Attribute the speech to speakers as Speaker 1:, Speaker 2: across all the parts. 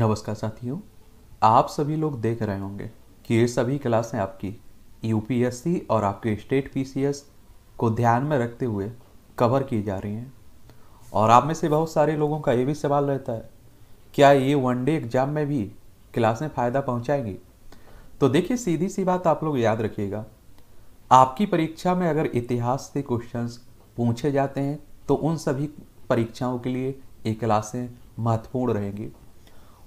Speaker 1: नमस्कार साथियों आप सभी लोग देख रहे होंगे कि ये सभी क्लासें आपकी यूपीएससी और आपके स्टेट पीसीएस को ध्यान में रखते हुए कवर की जा रही हैं और आप में से बहुत सारे लोगों का ये भी सवाल रहता है क्या ये वन डे एग्ज़ाम में भी क्लासें फ़ायदा पहुंचाएंगी तो देखिए सीधी सी बात आप लोग याद रखिएगा आपकी परीक्षा में अगर इतिहास से क्वेश्चन पूछे जाते हैं तो उन सभी परीक्षाओं के लिए ये क्लासें महत्वपूर्ण रहेंगी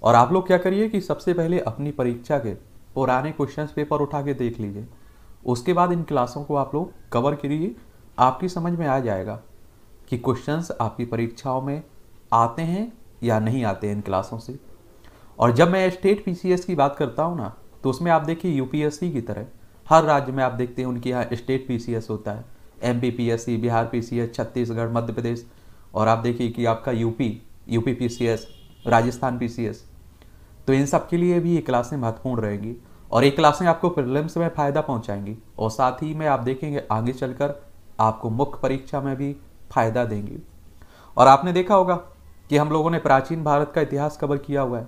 Speaker 1: और आप लोग क्या करिए कि सबसे पहले अपनी परीक्षा के पुराने क्वेश्चन पेपर उठा के देख लीजिए उसके बाद इन क्लासों को आप लोग कवर करिए आपकी समझ में आ जाएगा कि क्वेश्चंस आपकी परीक्षाओं में आते हैं या नहीं आते हैं इन क्लासों से और जब मैं स्टेट पीसीएस की बात करता हूँ ना तो उसमें आप देखिए यूपीएससी की तरह हर राज्य में आप देखते हैं उनके यहाँ स्टेट पीसीएस होता है एम बिहार पीसीएस छत्तीसगढ़ मध्य प्रदेश और आप देखिए कि आपका UP UP PCS Rajasthan PCS तो इन सब के लिए भी ये क्लासें महत्वपूर्ण रहेंगी और ये क्लासें आपको प्रिलिम्स में फ़ायदा पहुंचाएंगी और साथ ही में आप देखेंगे आगे चलकर आपको मुख्य परीक्षा में भी फ़ायदा देंगी और आपने देखा होगा कि हम लोगों ने प्राचीन भारत का इतिहास कवर किया हुआ है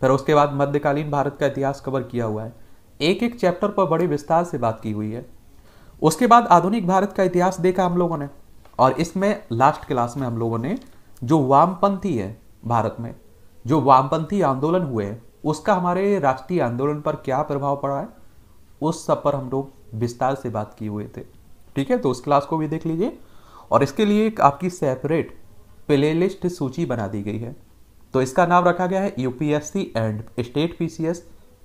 Speaker 1: फिर उसके बाद मध्यकालीन भारत का इतिहास कवर किया हुआ है एक एक चैप्टर पर बड़े विस्तार से बात की हुई है उसके बाद आधुनिक भारत का इतिहास देखा हम लोगों ने और इसमें लास्ट क्लास में हम लोगों ने जो वामपंथी है भारत में जो वामपंथी आंदोलन हुए उसका हमारे राष्ट्रीय आंदोलन पर क्या प्रभाव पड़ा है उस सब पर हम लोग विस्तार से बात किए हुए थे ठीक है तो उस क्लास को भी देख लीजिए और इसके लिए एक आपकी सेपरेट प्लेलिस्ट सूची बना दी गई है तो इसका नाम रखा गया है UPSC and state PCS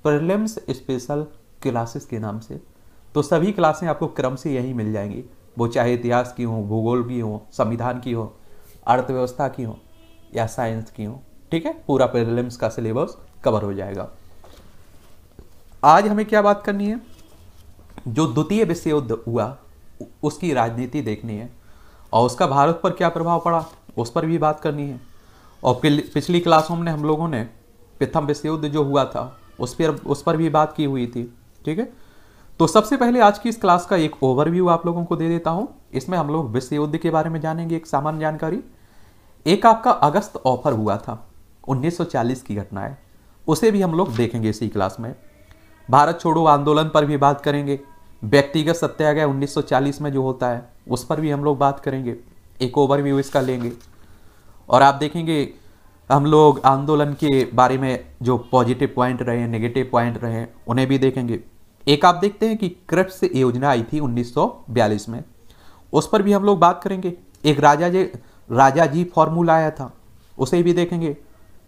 Speaker 1: prelims special classes के नाम से तो सभी क्लासें आपको क्रम से यहीं मिल जाएंगी वो चाहे इतिहास की हों भूगोल की हों संविधान की हों अर्थव्यवस्था की हों या साइंस की हों ठीक है पूरा प्रीलिम्स का सिलेबस कवर हो जाएगा आज हमें क्या बात करनी है जो द्वितीय विश्व युद्ध हुआ उसकी राजनीति देखनी है और उसका भारत पर क्या प्रभाव पड़ा उस पर भी बात करनी है और पिछली क्लासों में हम लोगों ने प्रथम विश्व युद्ध जो हुआ था उस पर उस पर भी बात की हुई थी ठीक है तो सबसे पहले आज की इस क्लास का एक ओवरव्यू आप लोगों को दे देता हूँ इसमें हम लोग विश्व युद्ध के बारे में जानेंगे एक सामान्य जानकारी एक आपका अगस्त ऑफर हुआ था 1940 की घटना है उसे भी हम लोग देखेंगे इसी क्लास में भारत छोड़ो आंदोलन पर भी बात करेंगे व्यक्तिगत सत्याग्रह 1940 में जो होता है उस पर भी हम लोग बात करेंगे एक ओवरव्यू इसका लेंगे और आप देखेंगे हम लोग आंदोलन के बारे में जो पॉजिटिव पॉइंट रहे हैं नेगेटिव पॉइंट रहे हैं उन्हें भी देखेंगे एक आप देखते हैं कि क्रिप्स योजना आई थी 1942 में उस पर भी हम लोग बात करेंगे एक राजा जी राजा जी फॉर्मूला आया था उसे भी देखेंगे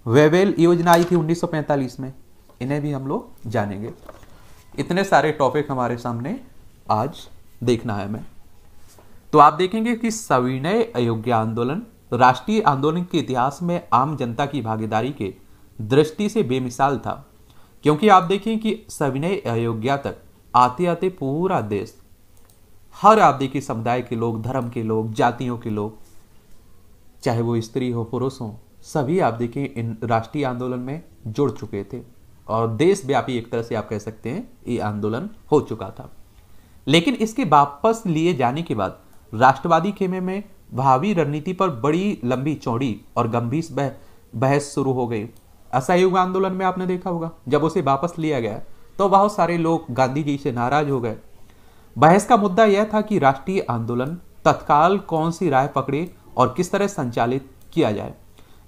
Speaker 1: वेवेल योजना आई थी 1945 में इन्हें भी हम लोग जानेंगे इतने सारे टॉपिक हमारे सामने आज देखना है हमें तो आप देखेंगे कि सविनय अयोग्य आंदोलन राष्ट्रीय आंदोलन के इतिहास में आम जनता की भागीदारी के दृष्टि से बेमिसाल था क्योंकि आप देखें कि सविनय अयोग्या तक आते आते पूरा देश हर आदि के समुदाय के लोग धर्म के लोग जातियों के लोग चाहे वो स्त्री हो पुरुष हो सभी आप देखें इन राष्ट्रीय आंदोलन में जुड़ चुके थे और देशव्यापी एक तरह से आप कह सकते हैं ये आंदोलन हो चुका था लेकिन इसके वापस लिए जाने के बाद राष्ट्रवादी खेमे में भावी रणनीति पर बड़ी लंबी चौड़ी और गंभीर बह, बहस शुरू हो गई असहयोग आंदोलन में आपने देखा होगा जब उसे वापस लिया गया तो बहुत सारे लोग गांधी जी से नाराज हो गए बहस का मुद्दा यह था कि राष्ट्रीय आंदोलन तत्काल कौन सी राय पकड़े और किस तरह संचालित किया जाए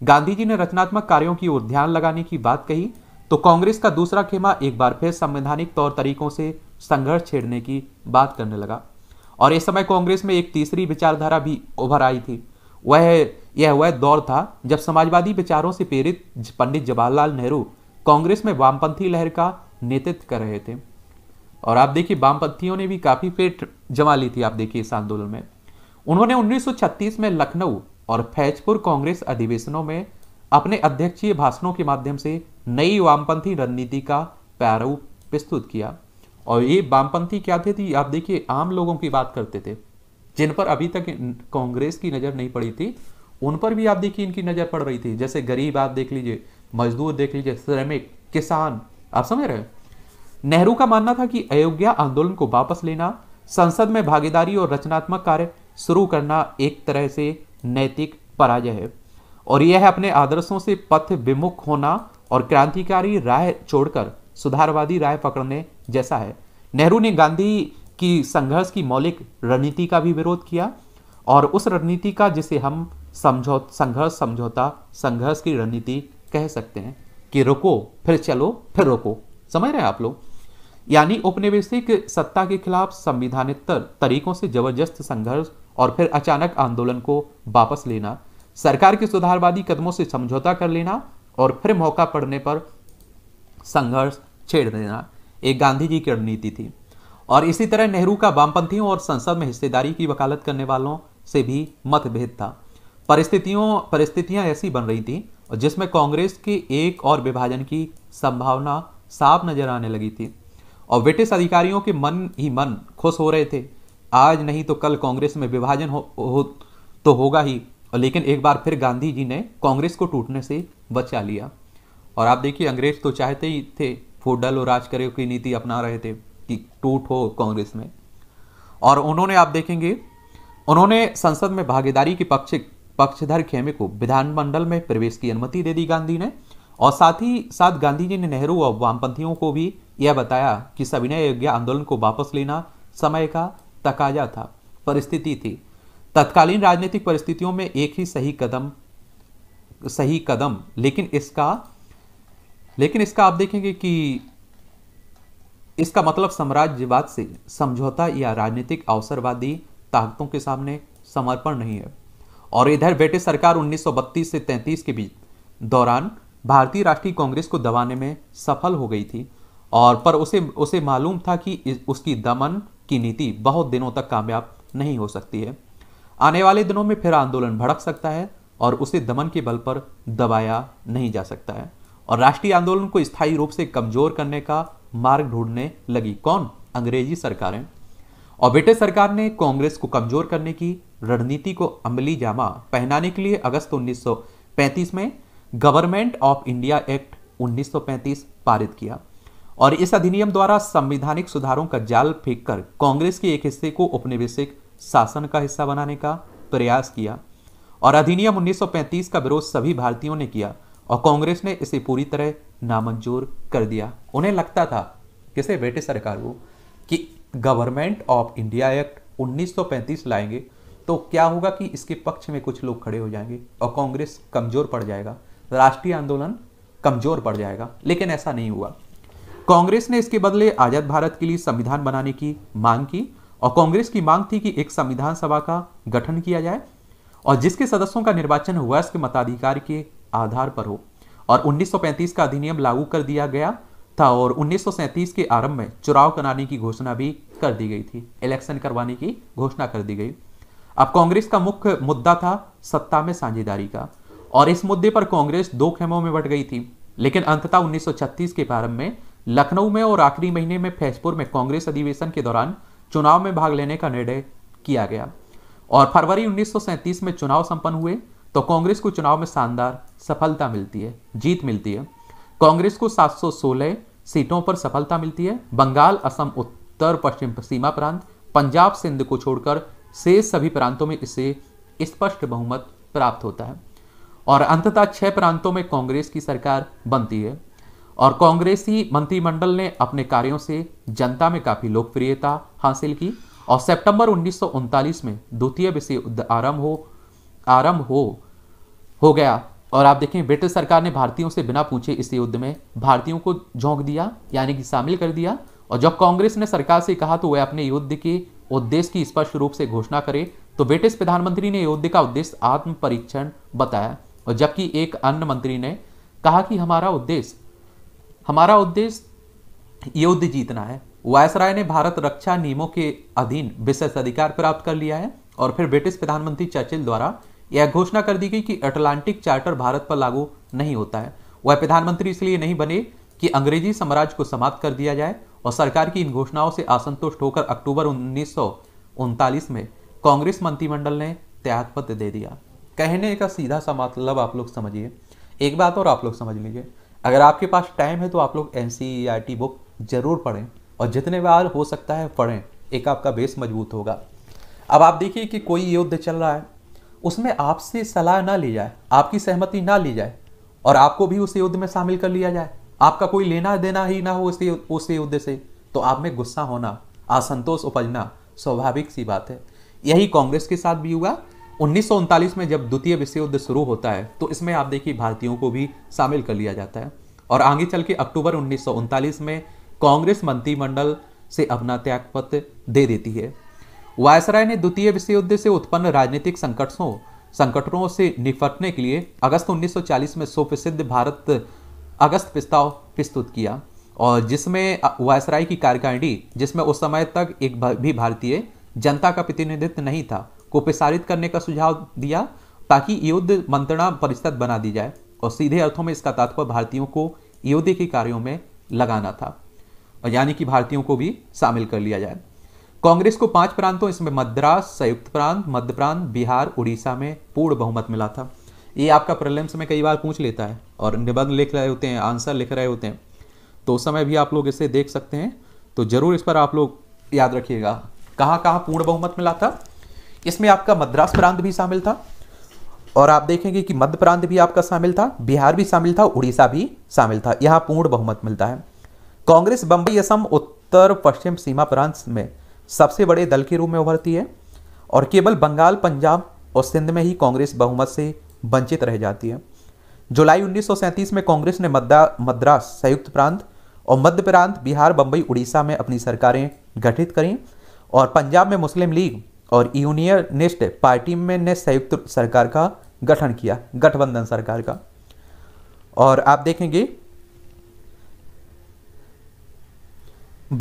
Speaker 1: गांधी जी ने रचनात्मक कार्यों की ओर ध्यान लगाने की बात कही तो कांग्रेस का दूसरा खेमा एक बार फिर संवैधानिक तौर तरीकों से संघर्ष छेड़ने की बात करने लगा और इस समय कांग्रेस में एक तीसरी विचारधारा भी उभर आई थी वह यह वह दौर था जब समाजवादी विचारों से प्रेरित पंडित जवाहरलाल नेहरू कांग्रेस में वामपंथी लहर का नेतृत्व कर रहे थे और आप देखिए वामपंथियों ने भी काफी पेट जमा ली थी आप देखिए इस आंदोलन में उन्होंने 1936 में लखनऊ और फैजपुर कांग्रेस अधिवेशनों में अपने अध्यक्षीय भाषणों के माध्यम से नई वामपंथी रणनीति का प्रारूप प्रस्तुत किया और ये वामपंथी क्या थे थी आप देखिए आम लोगों की बात करते थे जिन पर अभी तक कांग्रेस की नज़र नहीं पड़ी थी उन पर भी आप देखिए इनकी नज़र पड़ रही थी जैसे गरीब आप देख लीजिए मजदूर देख लीजिए श्रमिक किसान आप समझ रहे नेहरू का मानना था कि अयोध्या आंदोलन को वापस लेना संसद में भागीदारी और रचनात्मक कार्य शुरू करना एक तरह से नैतिक पराजय है और यह है अपने आदर्शों से पथ विमुख होना और क्रांतिकारी राय छोड़कर सुधारवादी राय पकड़ने जैसा है नेहरू ने गांधी की संघर्ष की मौलिक रणनीति का भी विरोध किया और उस रणनीति का जिसे हम समझौ संघर्ष समझौता संघर्ष की रणनीति कह सकते हैं कि रुको फिर चलो फिर रुको समझ रहे हैं आप लोग यानी उपनिवेशिक सत्ता के खिलाफ संविधानिक तरीकों से जबरदस्त संघर्ष और फिर अचानक आंदोलन को वापस लेना सरकार के सुधारवादी कदमों से समझौता कर लेना और फिर मौका पड़ने पर संघर्ष छेड़ देना एक गांधी जी की रणनीति थी और इसी तरह नेहरू का वामपंथियों और संसद में हिस्सेदारी की वकालत करने वालों से भी मतभेद था परिस्थितियों परिस्थितियां ऐसी बन रही थी जिसमें कांग्रेस के एक और विभाजन की संभावना साफ नजर आने लगी थी और ब्रिटिश अधिकारियों के मन ही मन खुश हो रहे थे आज नहीं तो कल कांग्रेस में विभाजन हो, हो तो होगा ही लेकिन एक बार फिर गांधी जी ने कांग्रेस को टूटने से बचा लिया और आप देखिए अंग्रेज तो चाहते ही थे फूट और राज करे की नीति अपना रहे थे कि टूट हो कांग्रेस में और उन्होंने आप देखेंगे उन्होंने संसद में भागीदारी के पक्ष पक्षधर खेमे को विधानमंडल में प्रवेश की अनुमति दे दी गांधी ने और साथ ही साथ गांधी जी ने नेहरू और वामपंथियों को भी यह बताया कि सविनय आंदोलन को वापस लेना समय का तकाजा था परिस्थिति थी तत्कालीन राजनीतिक परिस्थितियों में एक ही सही कदम सही कदम लेकिन इसका लेकिन इसका आप देखेंगे कि इसका मतलब साम्राज्यवाद से समझौता या राजनीतिक अवसरवादी ताकतों के सामने समर्पण नहीं है और इधर ब्रिटिश सरकार 1932 से 33 के बीच दौरान भारतीय राष्ट्रीय कांग्रेस को दबाने में सफल हो गई थी और पर उसे उसे मालूम था कि उसकी दमन की नीति बहुत दिनों तक कामयाब नहीं हो सकती है आने वाले दिनों में फिर आंदोलन भड़क सकता है और उसे दमन के बल पर दबाया नहीं जा सकता है और राष्ट्रीय आंदोलन को स्थायी रूप से कमजोर करने का मार्ग ढूंढने लगी कौन अंग्रेजी सरकारें और ब्रिटिश सरकार ने कांग्रेस को कमजोर करने की रणनीति को अमली जामा पहनाने के लिए अगस्त 1935 में गवर्नमेंट ऑफ इंडिया एक्ट 1935 पारित किया और इस अधिनियम द्वारा संवैधानिक सुधारों का जाल फेंककर कांग्रेस के एक हिस्से को उपनिवेशिक शासन का हिस्सा बनाने का प्रयास किया और अधिनियम 1935 का विरोध सभी भारतीयों ने किया और कांग्रेस ने इसे पूरी तरह नामंजूर कर दिया उन्हें लगता था किसे ब्रिटिश सरकार को कि गवर्नमेंट ऑफ इंडिया एक्ट 1935 लाएंगे तो क्या होगा कि इसके पक्ष में कुछ लोग खड़े हो जाएंगे और कांग्रेस कमजोर पड़ जाएगा राष्ट्रीय आंदोलन कमजोर पड़ जाएगा लेकिन ऐसा नहीं हुआ कांग्रेस ने इसके बदले आजाद भारत के लिए संविधान बनाने की मांग की और कांग्रेस की मांग थी कि एक संविधान सभा का गठन किया जाए और जिसके सदस्यों का निर्वाचन वर्ष के मताधिकार के आधार पर हो और 1935 का अधिनियम लागू कर दिया गया था और 1937 के आरंभ में चुनाव कराने की घोषणा भी कर दी गई थी इलेक्शन करवाने की घोषणा कर दी गई अब कांग्रेस का मुख्य मुद्दा था सत्ता में साझेदारी का और इस मुद्दे पर कांग्रेस दो खेमों में बट गई थी लेकिन अंततः 1936 के प्रारंभ में लखनऊ में और आखिरी महीने में फैजपुर में कांग्रेस अधिवेशन के दौरान चुनाव में भाग लेने का निर्णय किया गया और फरवरी 1937 में चुनाव संपन्न हुए तो कांग्रेस को चुनाव में शानदार सफलता मिलती है जीत मिलती है कांग्रेस को 716 सीटों पर सफलता मिलती है बंगाल असम उत्तर पश्चिम सीमा प्रांत पंजाब सिंध को छोड़कर शेष सभी प्रांतों में इसे स्पष्ट बहुमत प्राप्त होता है और अंततः छह प्रांतों में कांग्रेस की सरकार बनती है और कांग्रेसी मंत्रिमंडल ने अपने कार्यों से जनता में काफ़ी लोकप्रियता हासिल की और सितंबर उन्नीस में द्वितीय विश्व युद्ध आरंभ हो आरंभ हो हो गया और आप देखें ब्रिटिश सरकार ने भारतीयों से बिना पूछे इस युद्ध में भारतीयों को झोंक दिया यानी कि शामिल कर दिया और जब कांग्रेस ने सरकार से कहा तो वह अपने युद्ध के उद्देश्य की स्पष्ट रूप से घोषणा करे तो ब्रिटिश प्रधानमंत्री ने युद्ध का उद्देश्य आत्म परीक्षण बताया और जबकि एक अन्य मंत्री ने कहा कि हमारा उद्देश्य हमारा उद्देश्य युद्ध जीतना है वायसराय ने भारत रक्षा नियमों के अधीन विशेष अधिकार प्राप्त कर लिया है और फिर ब्रिटिश प्रधानमंत्री चर्चिल द्वारा यह घोषणा कर दी गई कि अटलांटिक चार्टर भारत पर लागू नहीं होता है वह प्रधानमंत्री इसलिए नहीं बने कि अंग्रेजी साम्राज्य को समाप्त कर दिया जाए और सरकार की इन घोषणाओं से असंतुष्ट होकर अक्टूबर उन्नीस में कांग्रेस मंत्रिमंडल ने त्यागपत्र दे दिया कहने का सीधा सा मतलब आप लोग समझिए एक बात और आप लोग समझ लीजिए अगर आपके पास टाइम है तो आप लोग एन बुक ज़रूर पढ़ें और जितने बार हो सकता है पढ़ें एक आपका बेस मजबूत होगा अब आप देखिए कि कोई युद्ध चल रहा है उसमें आपसे सलाह ना ली जाए आपकी सहमति ना ली जाए और आपको भी उस युद्ध में शामिल कर लिया जाए आपका कोई लेना देना ही ना हो उस उस युद्ध से तो आप में गुस्सा होना असंतोष उपजना स्वाभाविक सी बात है यही कांग्रेस के साथ भी हुआ उन्नीस में जब द्वितीय विश्व युद्ध शुरू होता है तो इसमें आप देखिए भारतीयों को भी शामिल कर लिया जाता है और आगे चल के अक्टूबर उन्नीस में कांग्रेस मंत्रिमंडल से अपना त्यागपत्र दे देती है वायसराय ने द्वितीय विश्व युद्ध से उत्पन्न राजनीतिक संकटों संकटों से निपटने के लिए अगस्त 1940 में सुप्रसिद्ध भारत अगस्त प्रस्ताव प्रस्तुत किया और जिसमें वायसराय की कार्यकारिणी जिसमें उस समय तक एक भी भारतीय जनता का प्रतिनिधित्व नहीं था को प्रसारित करने का सुझाव दिया ताकि युद्ध मंत्रणा परिषद बना दी जाए और सीधे अर्थों में इसका तात्पर्य भारतीयों को युद्ध के कार्यों में लगाना था यानी कि भारतीयों को भी शामिल कर लिया जाए कांग्रेस को पांच प्रांतों इसमें मद्रास संयुक्त प्रांत मध्य प्रांत बिहार उड़ीसा में पूर्ण बहुमत मिला था ये आपका प्रलम्स में कई बार पूछ लेता है और निबंध लिख रहे होते हैं आंसर लिख रहे होते हैं तो उस समय भी आप लोग इसे देख सकते हैं तो जरूर इस पर आप लोग याद रखिएगा कहाँ कहाँ पूर्ण बहुमत मिला था इसमें आपका मद्रास प्रांत भी शामिल था और आप देखेंगे कि मध्य प्रांत भी आपका शामिल था बिहार भी शामिल था उड़ीसा भी शामिल था यहाँ पूर्ण बहुमत मिलता है कांग्रेस बम्बई असम उत्तर पश्चिम सीमा प्रांत में सबसे बड़े दल के रूप में उभरती है और केवल बंगाल पंजाब और सिंध में ही कांग्रेस बहुमत से वंचित रह जाती है जुलाई 1937 में कांग्रेस ने मद्रा, मद्रास संयुक्त प्रांत और मध्य प्रांत बिहार बम्बई उड़ीसा में अपनी सरकारें गठित करें और पंजाब में मुस्लिम लीग और यूनियनिस्ट पार्टी में ने संयुक्त सरकार का गठन किया गठबंधन सरकार का और आप देखेंगे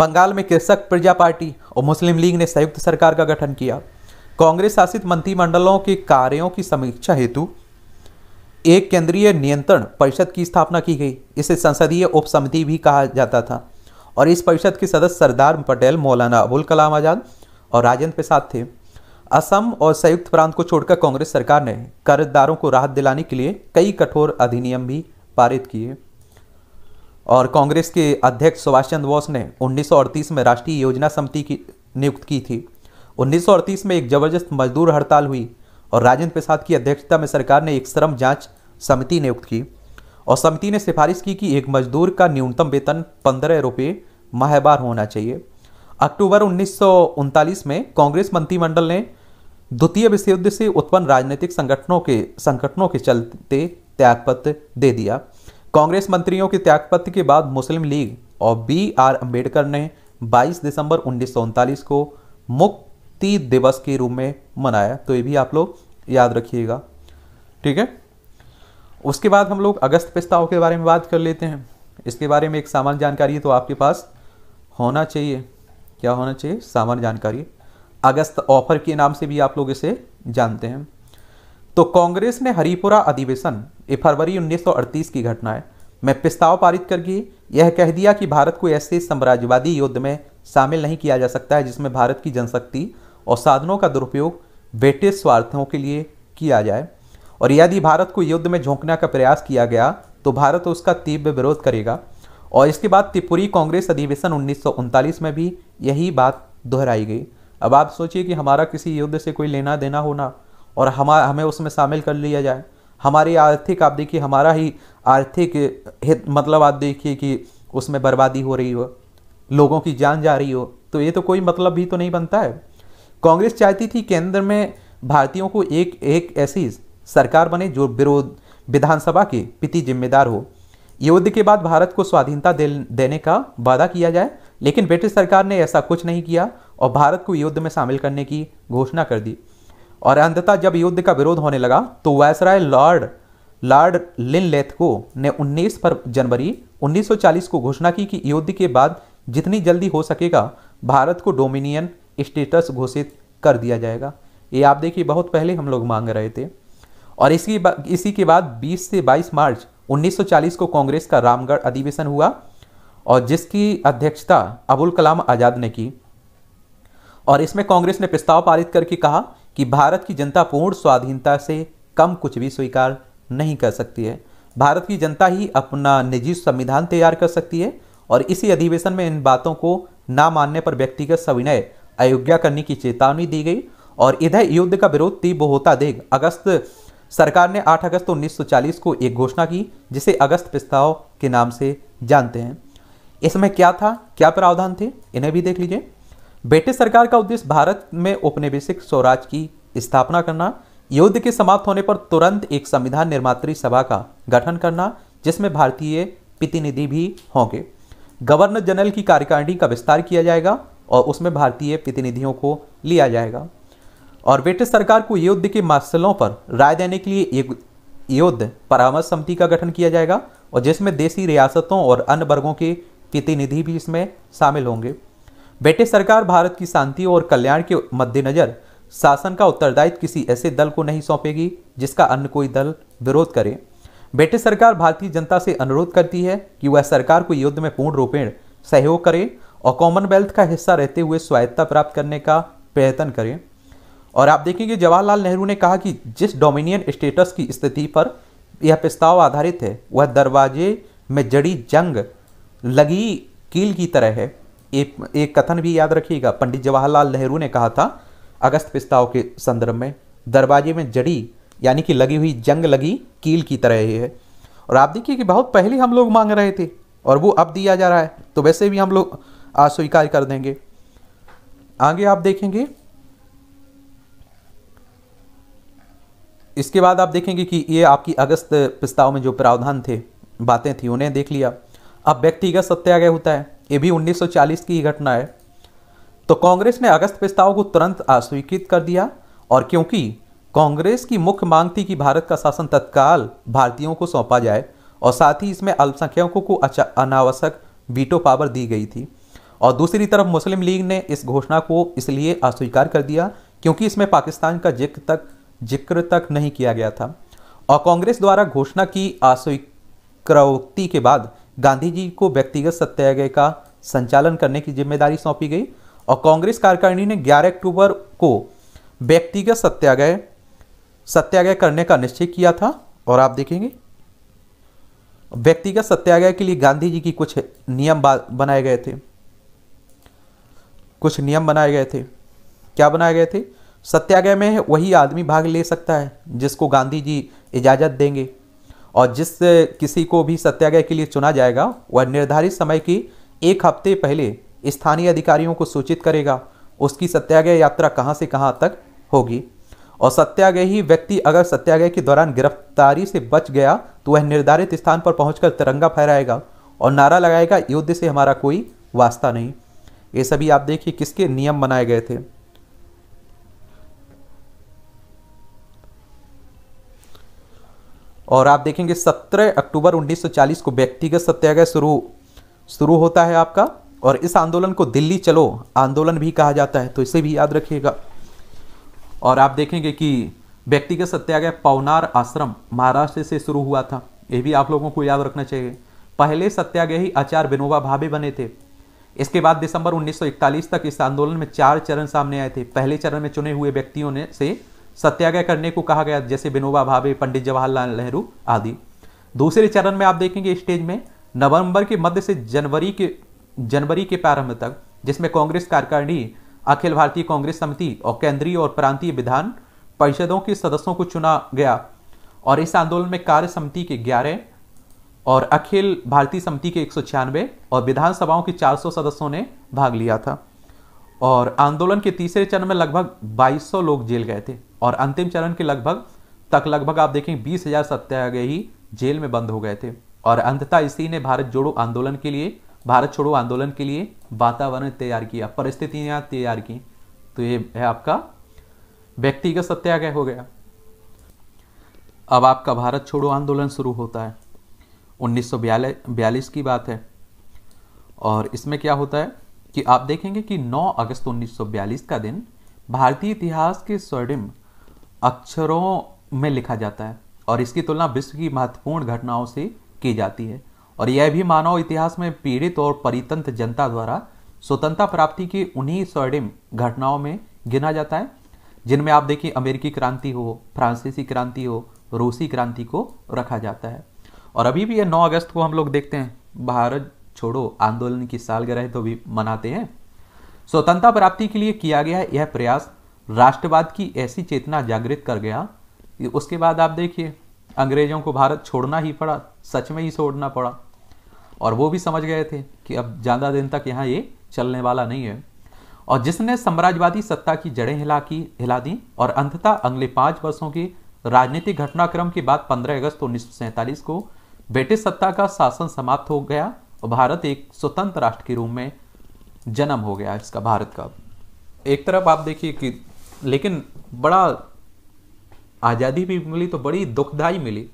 Speaker 1: बंगाल में कृषक प्रजा पार्टी और मुस्लिम लीग ने संयुक्त सरकार का गठन किया कांग्रेस शासित मंत्रिमंडलों के कार्यों की समीक्षा हेतु एक केंद्रीय नियंत्रण परिषद की स्थापना की गई इसे संसदीय उप समिति भी कहा जाता था और इस परिषद के सदस्य सरदार पटेल मौलाना अबुल कलाम आज़ाद और राजेंद्र प्रसाद थे असम और संयुक्त प्रांत को छोड़कर कांग्रेस सरकार ने करदारों को राहत दिलाने के लिए कई कठोर अधिनियम भी पारित किए और कांग्रेस के अध्यक्ष सुभाष चंद्र बोस ने 1938 में राष्ट्रीय योजना समिति की नियुक्त की थी 1938 में एक जबरदस्त मजदूर हड़ताल हुई और राजेंद्र प्रसाद की अध्यक्षता में सरकार ने एक श्रम जांच समिति नियुक्त की और समिति ने सिफारिश की कि एक मजदूर का न्यूनतम वेतन पंद्रह रुपये माहवार होना चाहिए अक्टूबर उन्नीस में कांग्रेस मंत्रिमंडल ने द्वितीय विश्व युद्ध से उत्पन्न राजनीतिक संगठनों के संगठनों के चलते त्यागपत्र दे दिया कांग्रेस मंत्रियों के त्यागपत्र के बाद मुस्लिम लीग और बी आर अम्बेडकर ने 22 दिसंबर उन्नीस को मुक्ति दिवस के रूप में मनाया तो ये भी आप लोग याद रखिएगा ठीक है उसके बाद हम लोग अगस्त प्रस्ताव के बारे में बात कर लेते हैं इसके बारे में एक सामान्य जानकारी तो आपके पास होना चाहिए क्या होना चाहिए सामान्य जानकारी अगस्त ऑफर के नाम से भी आप लोग इसे जानते हैं तो कांग्रेस ने हरिपुरा अधिवेशन ये फरवरी 1938 की घटना है में प्रस्ताव पारित करके यह कह दिया कि भारत को ऐसे साम्राज्यवादी युद्ध में शामिल नहीं किया जा सकता है जिसमें भारत की जनशक्ति और साधनों का दुरुपयोग ब्रिटिश स्वार्थों के लिए किया जाए और यदि भारत को युद्ध में झोंकने का प्रयास किया गया तो भारत उसका तीव्र विरोध करेगा और इसके बाद त्रिपुरी कांग्रेस अधिवेशन उन्नीस में भी यही बात दोहराई गई अब आप सोचिए कि हमारा किसी युद्ध से कोई लेना देना होना और हम हमें उसमें शामिल कर लिया जाए हमारी आर्थिक आप देखिए हमारा ही आर्थिक हित मतलब आप देखिए कि उसमें बर्बादी हो रही हो लोगों की जान जा रही हो तो ये तो कोई मतलब भी तो नहीं बनता है कांग्रेस चाहती थी केंद्र में भारतीयों को एक एक ऐसी सरकार बने जो विरोध विधानसभा के पिति जिम्मेदार हो युद्ध के बाद भारत को स्वाधीनता देने का वादा किया जाए लेकिन ब्रिटिश सरकार ने ऐसा कुछ नहीं किया और भारत को युद्ध में शामिल करने की घोषणा कर दी और अंततः जब युद्ध का विरोध होने लगा तो वायसराय लॉर्ड लॉर्ड लिनलेथको ने 19 पर जनवरी 1940 को घोषणा की कि युद्ध के बाद जितनी जल्दी हो सकेगा भारत को डोमिनियन स्टेटस घोषित कर दिया जाएगा ये आप देखिए बहुत पहले हम लोग मांग रहे थे और इसी इसी के बाद 20 से 22 मार्च 1940 को कांग्रेस का रामगढ़ अधिवेशन हुआ और जिसकी अध्यक्षता अबुल कलाम आज़ाद ने की और इसमें कांग्रेस ने प्रस्ताव पारित करके कहा कि भारत की जनता पूर्ण स्वाधीनता से कम कुछ भी स्वीकार नहीं कर सकती है भारत की जनता ही अपना निजी संविधान तैयार कर सकती है और इसी अधिवेशन में इन बातों को ना मानने पर व्यक्तिगत सविनय अयोग्या करने की चेतावनी दी गई और इधर युद्ध का विरोध तीव्र होता देख अगस्त सरकार ने 8 अगस्त 1940 को एक घोषणा की जिसे अगस्त प्रस्ताव के नाम से जानते हैं इसमें क्या था क्या प्रावधान थे इन्हें भी देख लीजिए ब्रिटिश सरकार का उद्देश्य भारत में औपनिवेशिक स्वराज की स्थापना करना युद्ध के समाप्त होने पर तुरंत एक संविधान निर्मात्री सभा का गठन करना जिसमें भारतीय प्रतिनिधि भी होंगे गवर्नर जनरल की कार्यकारिणी का विस्तार किया जाएगा और उसमें भारतीय प्रतिनिधियों को लिया जाएगा और ब्रिटिश सरकार को युद्ध के मसलों पर राय देने के लिए एक युद्ध परामर्श समिति का गठन किया जाएगा और जिसमें देसी रियासतों और अन्य वर्गों के प्रतिनिधि भी इसमें शामिल होंगे बेटे सरकार भारत की शांति और कल्याण के मद्देनजर शासन का उत्तरदायित्व किसी ऐसे दल को नहीं सौंपेगी जिसका अन्य कोई दल विरोध करे बेटे सरकार भारतीय जनता से अनुरोध करती है कि वह सरकार को युद्ध में पूर्ण रूपेण सहयोग करे और कॉमनवेल्थ का हिस्सा रहते हुए स्वायत्ता प्राप्त करने का प्रयत्न करें और आप देखेंगे जवाहरलाल नेहरू ने कहा कि जिस डोमिनियन स्टेटस की स्थिति पर यह प्रस्ताव आधारित है वह दरवाजे में जड़ी जंग लगी कील की तरह है एक एक कथन भी याद रखिएगा पंडित जवाहरलाल नेहरू ने कहा था अगस्त प्रस्ताव के संदर्भ में दरवाजे में जड़ी यानी कि लगी हुई जंग लगी कील की तरह ही है और आप देखिए कि बहुत पहले हम लोग मांग रहे थे और वो अब दिया जा रहा है तो वैसे भी हम लोग अस्वीकार कर देंगे आगे आप देखेंगे इसके बाद आप देखेंगे कि ये आपकी अगस्त प्रस्ताव में जो प्रावधान थे बातें थी उन्हें देख लिया अब व्यक्तिगत सत्याग्रह होता है ये भी 1940 की ही घटना है तो कांग्रेस ने अगस्त प्रस्ताव को तुरंत अस्वीकृत कर दिया और क्योंकि कांग्रेस की मुख्य मांग थी कि भारत का शासन तत्काल भारतीयों को सौंपा जाए और साथ ही इसमें अल्पसंख्यकों को अनावश्यक वीटो पावर दी गई थी और दूसरी तरफ मुस्लिम लीग ने इस घोषणा को इसलिए अस्वीकार कर दिया क्योंकि इसमें पाकिस्तान का जिक्र तक जिक्र तक नहीं किया गया था और कांग्रेस द्वारा घोषणा की अस्वीकृति के बाद गांधी जी को व्यक्तिगत सत्याग्रह का संचालन करने की जिम्मेदारी सौंपी गई और कांग्रेस कार्यकारिणी ने 11 अक्टूबर को व्यक्तिगत सत्याग्रह सत्याग्रह करने का निश्चय किया था और आप देखेंगे व्यक्तिगत सत्याग्रह के लिए गांधी जी की कुछ नियम बनाए गए थे कुछ नियम बनाए गए थे क्या बनाए गए थे सत्याग्रह में वही आदमी भाग ले सकता है जिसको गांधी जी इजाज़त देंगे और जिस किसी को भी सत्याग्रह के लिए चुना जाएगा वह निर्धारित समय की एक हफ्ते पहले स्थानीय अधिकारियों को सूचित करेगा उसकी सत्याग्रह यात्रा कहाँ से कहाँ तक होगी और सत्याग्रही व्यक्ति अगर सत्याग्रह के दौरान गिरफ्तारी से बच गया तो वह निर्धारित स्थान पर पहुंचकर तिरंगा फहराएगा और नारा लगाएगा युद्ध से हमारा कोई वास्ता नहीं ये सभी आप देखिए किसके नियम बनाए गए थे और आप देखेंगे 17 अक्टूबर 1940 को व्यक्तिगत सत्याग्रह शुरू शुरू होता है आपका और इस आंदोलन को दिल्ली चलो आंदोलन भी कहा जाता है तो इसे भी याद रखिएगा और आप देखेंगे कि व्यक्तिगत सत्याग्रह पवनार आश्रम महाराष्ट्र से शुरू हुआ था ये भी आप लोगों को याद रखना चाहिए पहले सत्याग्रही आचार्य विनोबा भावे बने थे इसके बाद दिसंबर 1941 तक इस आंदोलन में चार चरण सामने आए थे पहले चरण में चुने हुए व्यक्तियों ने से सत्याग्रह करने को कहा गया जैसे विनोबा भावे पंडित जवाहरलाल नेहरू आदि दूसरे चरण में आप देखेंगे स्टेज में नवंबर के मध्य से जनवरी के जनवरी के प्रारंभ तक जिसमें कांग्रेस कार्यकारिणी अखिल भारतीय कांग्रेस समिति और केंद्रीय और प्रांतीय विधान परिषदों के सदस्यों को चुना गया और इस आंदोलन में कार्य समिति के ग्यारह और अखिल भारतीय समिति के एक और विधानसभाओं के चार सदस्यों ने भाग लिया था और आंदोलन के तीसरे चरण में लगभग 2200 लोग जेल गए थे और अंतिम चरण के लगभग तक लगभग आप देखें बीस हजार सत्याग्रही जेल में बंद हो गए थे और अंततः इसी ने भारत जोड़ो आंदोलन के लिए भारत छोड़ो आंदोलन के लिए वातावरण तैयार किया परिस्थितियां तैयार की तो ये है आपका व्यक्तिगत सत्याग्रह हो गया अब आपका भारत छोड़ो आंदोलन शुरू होता है उन्नीस की बात है और इसमें क्या होता है कि आप देखेंगे कि 9 अगस्त 1942 का दिन भारतीय इतिहास के स्वर्णिम अक्षरों में लिखा जाता है और इसकी तुलना विश्व की महत्वपूर्ण घटनाओं से की जाती है और यह भी मानव इतिहास में पीड़ित और परितंत्र जनता द्वारा स्वतंत्रता प्राप्ति की उन्हीं स्वर्णिम घटनाओं में गिना जाता है जिनमें आप देखिए अमेरिकी क्रांति हो फ्रांसीसी क्रांति हो रूसी क्रांति को रखा जाता है और अभी भी यह 9 अगस्त को हम लोग देखते हैं भारत छोड़ो आंदोलन की सालगिरह तो भी मनाते हैं स्वतंत्रता प्राप्ति के लिए किया गया यह प्रयास राष्ट्रवाद की ऐसी चेतना जागृत कर गया कि उसके बाद आप देखिए अंग्रेजों को भारत छोड़ना ही पड़ा सच में ही छोड़ना पड़ा और वो भी समझ गए थे कि अब ज़्यादा दिन तक यहाँ ये चलने वाला नहीं है और जिसने साम्राज्यवादी सत्ता की जड़ें हिला की हिला दी और अंततः अगले पांच वर्षों के राजनीतिक घटनाक्रम के बाद 15 अगस्त उन्नीस को ब्रिटिश सत्ता का शासन समाप्त हो गया और भारत एक स्वतंत्र राष्ट्र के रूप में जन्म हो गया इसका भारत का एक तरफ आप देखिए कि लेकिन बड़ा आज़ादी भी मिली तो बड़ी दुखदाई मिली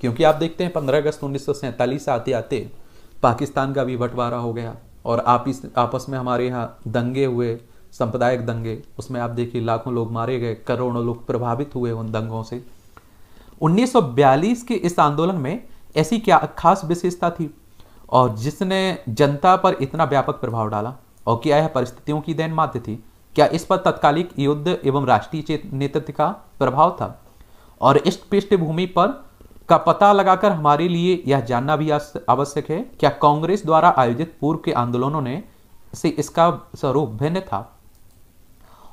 Speaker 1: क्योंकि आप देखते हैं पंद्रह अगस्त उन्नीस आते आते पाकिस्तान का भी बंटवारा हो गया और आप इस आपस में हमारे यहाँ दंगे हुए सांप्रदायिक दंगे उसमें आप देखिए लाखों लोग मारे गए करोड़ों लोग प्रभावित हुए उन दंगों से 1942 के इस आंदोलन में ऐसी क्या खास विशेषता थी और जिसने जनता पर इतना व्यापक प्रभाव डाला और क्या यह परिस्थितियों की देन मात्र थी क्या इस पर तत्कालिक युद्ध एवं राष्ट्रीय नेतृत्व का प्रभाव था और इस पृष्ठभूमि पर का पता लगाकर हमारे लिए यह जानना भी आवश्यक है क्या कांग्रेस द्वारा आयोजित पूर्व के आंदोलनों ने से इसका स्वरूप भिन्न था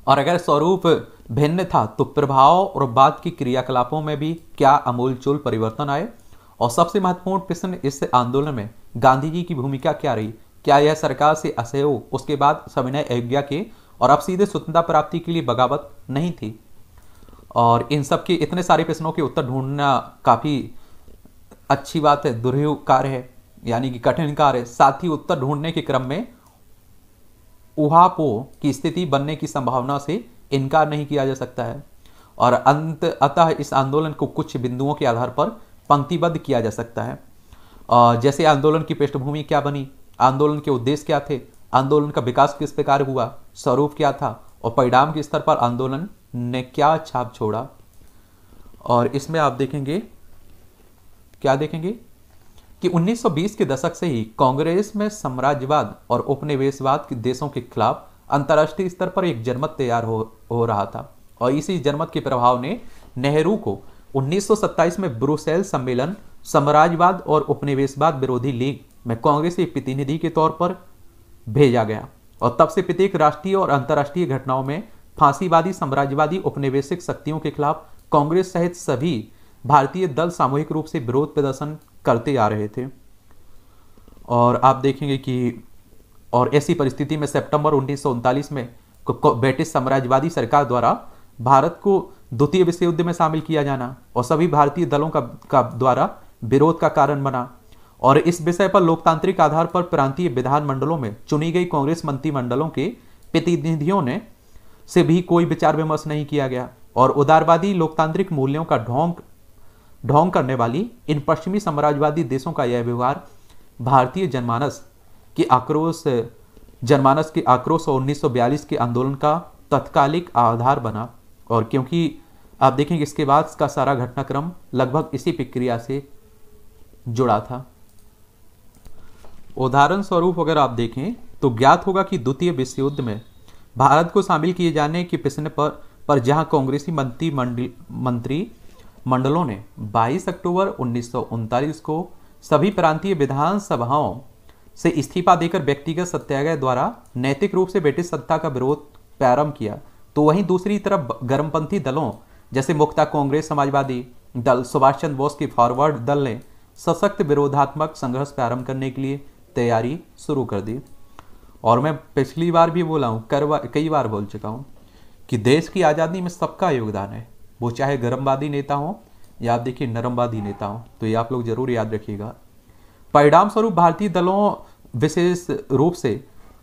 Speaker 1: और अगर स्वरूप भिन्न था तो प्रभाव और बाद की क्रियाकलापों में भी क्या अमूलचूल परिवर्तन आए और सबसे महत्वपूर्ण प्रश्न इस आंदोलन में गांधी जी की भूमिका क्या रही क्या यह सरकार से असहयोग उसके बाद सविनय अयोज्ञा के और अब सीधे स्वतंत्रता प्राप्ति के लिए बगावत नहीं थी और इन सब के इतने सारे प्रश्नों के उत्तर ढूंढना काफ़ी अच्छी बात है दुर्ह कार्य है यानी कि कठिन कार्य है साथ ही उत्तर ढूंढने के क्रम में उहापो की स्थिति बनने की संभावना से इनकार नहीं किया जा सकता है और अंत अतः इस आंदोलन को कुछ बिंदुओं के आधार पर पंक्तिबद्ध किया जा सकता है जैसे आंदोलन की पृष्ठभूमि क्या बनी आंदोलन के उद्देश्य क्या थे आंदोलन का विकास किस प्रकार हुआ स्वरूप क्या था और परिणाम के स्तर पर आंदोलन ने क्या छाप छोड़ा और इसमें आप देखेंगे क्या देखेंगे कि 1920 के दशक से ही कांग्रेस में साम्राज्यवाद और उपनिवेशवाद के देशों के खिलाफ अंतर्राष्ट्रीय स्तर पर एक जनमत तैयार हो, हो रहा था और इसी जनमत के प्रभाव ने नेहरू को 1927 में ब्रुसेल सम्मेलन साम्राज्यवाद और उपनिवेशवाद विरोधी लीग में कांग्रेस एक प्रतिनिधि के तौर पर भेजा गया और तब से प्रत्येक राष्ट्रीय और अंतर्राष्ट्रीय घटनाओं में फांसीवादी साम्राज्यवादी उपनिवेशिक शक्तियों के खिलाफ कांग्रेस सहित सभी भारतीय दल सामूहिक रूप से विरोध प्रदर्शन करते आ रहे थे और आप देखेंगे कि और ऐसी परिस्थिति में सितंबर उन्नीस में ब्रिटिश साम्राज्यवादी सरकार द्वारा भारत को द्वितीय विश्व युद्ध में शामिल किया जाना और सभी भारतीय दलों का, का द्वारा विरोध का कारण बना और इस विषय पर लोकतांत्रिक आधार पर प्रांतीय विधानमंडलों में चुनी गई कांग्रेस मंत्रिमंडलों के प्रतिनिधियों ने से भी कोई विचार विमर्श नहीं किया गया और उदारवादी लोकतांत्रिक मूल्यों का ढोंग ढोंग करने वाली इन पश्चिमी साम्राज्यवादी देशों का यह व्यवहार भारतीय जनमानस के आक्रोश जनमानस के आक्रोश और उन्नीस के आंदोलन का तत्कालिक आधार बना और क्योंकि आप देखेंगे इसके बाद का सारा घटनाक्रम लगभग इसी प्रक्रिया से जुड़ा था उदाहरण स्वरूप अगर आप देखें तो ज्ञात होगा कि द्वितीय विश्व युद्ध में भारत को शामिल किए जाने के पिछले पर पर जहां कांग्रेसी मंत्री मंत्री मंडलों ने 22 अक्टूबर उन्नीस को सभी प्रांतीय विधानसभाओं से इस्तीफा देकर व्यक्तिगत सत्याग्रह द्वारा नैतिक रूप से ब्रिटिश सत्ता का विरोध प्रारंभ किया तो वहीं दूसरी तरफ गर्मपंथी दलों जैसे मुक्ता कांग्रेस समाजवादी दल सुभाष चंद्र बोस के फॉरवर्ड दल ने सशक्त विरोधात्मक संघर्ष प्रारंभ करने के लिए तैयारी शुरू कर दी और मैं पिछली बार भी बोला हूँ कई बार बोल चुका हूँ कि देश की आज़ादी में सबका योगदान है वो चाहे गर्मवादी नेता हो या आप देखिए नरमवादी नेता हो तो ये आप लोग जरूर याद रखिएगा परिणाम स्वरूप भारतीय दलों विशेष रूप से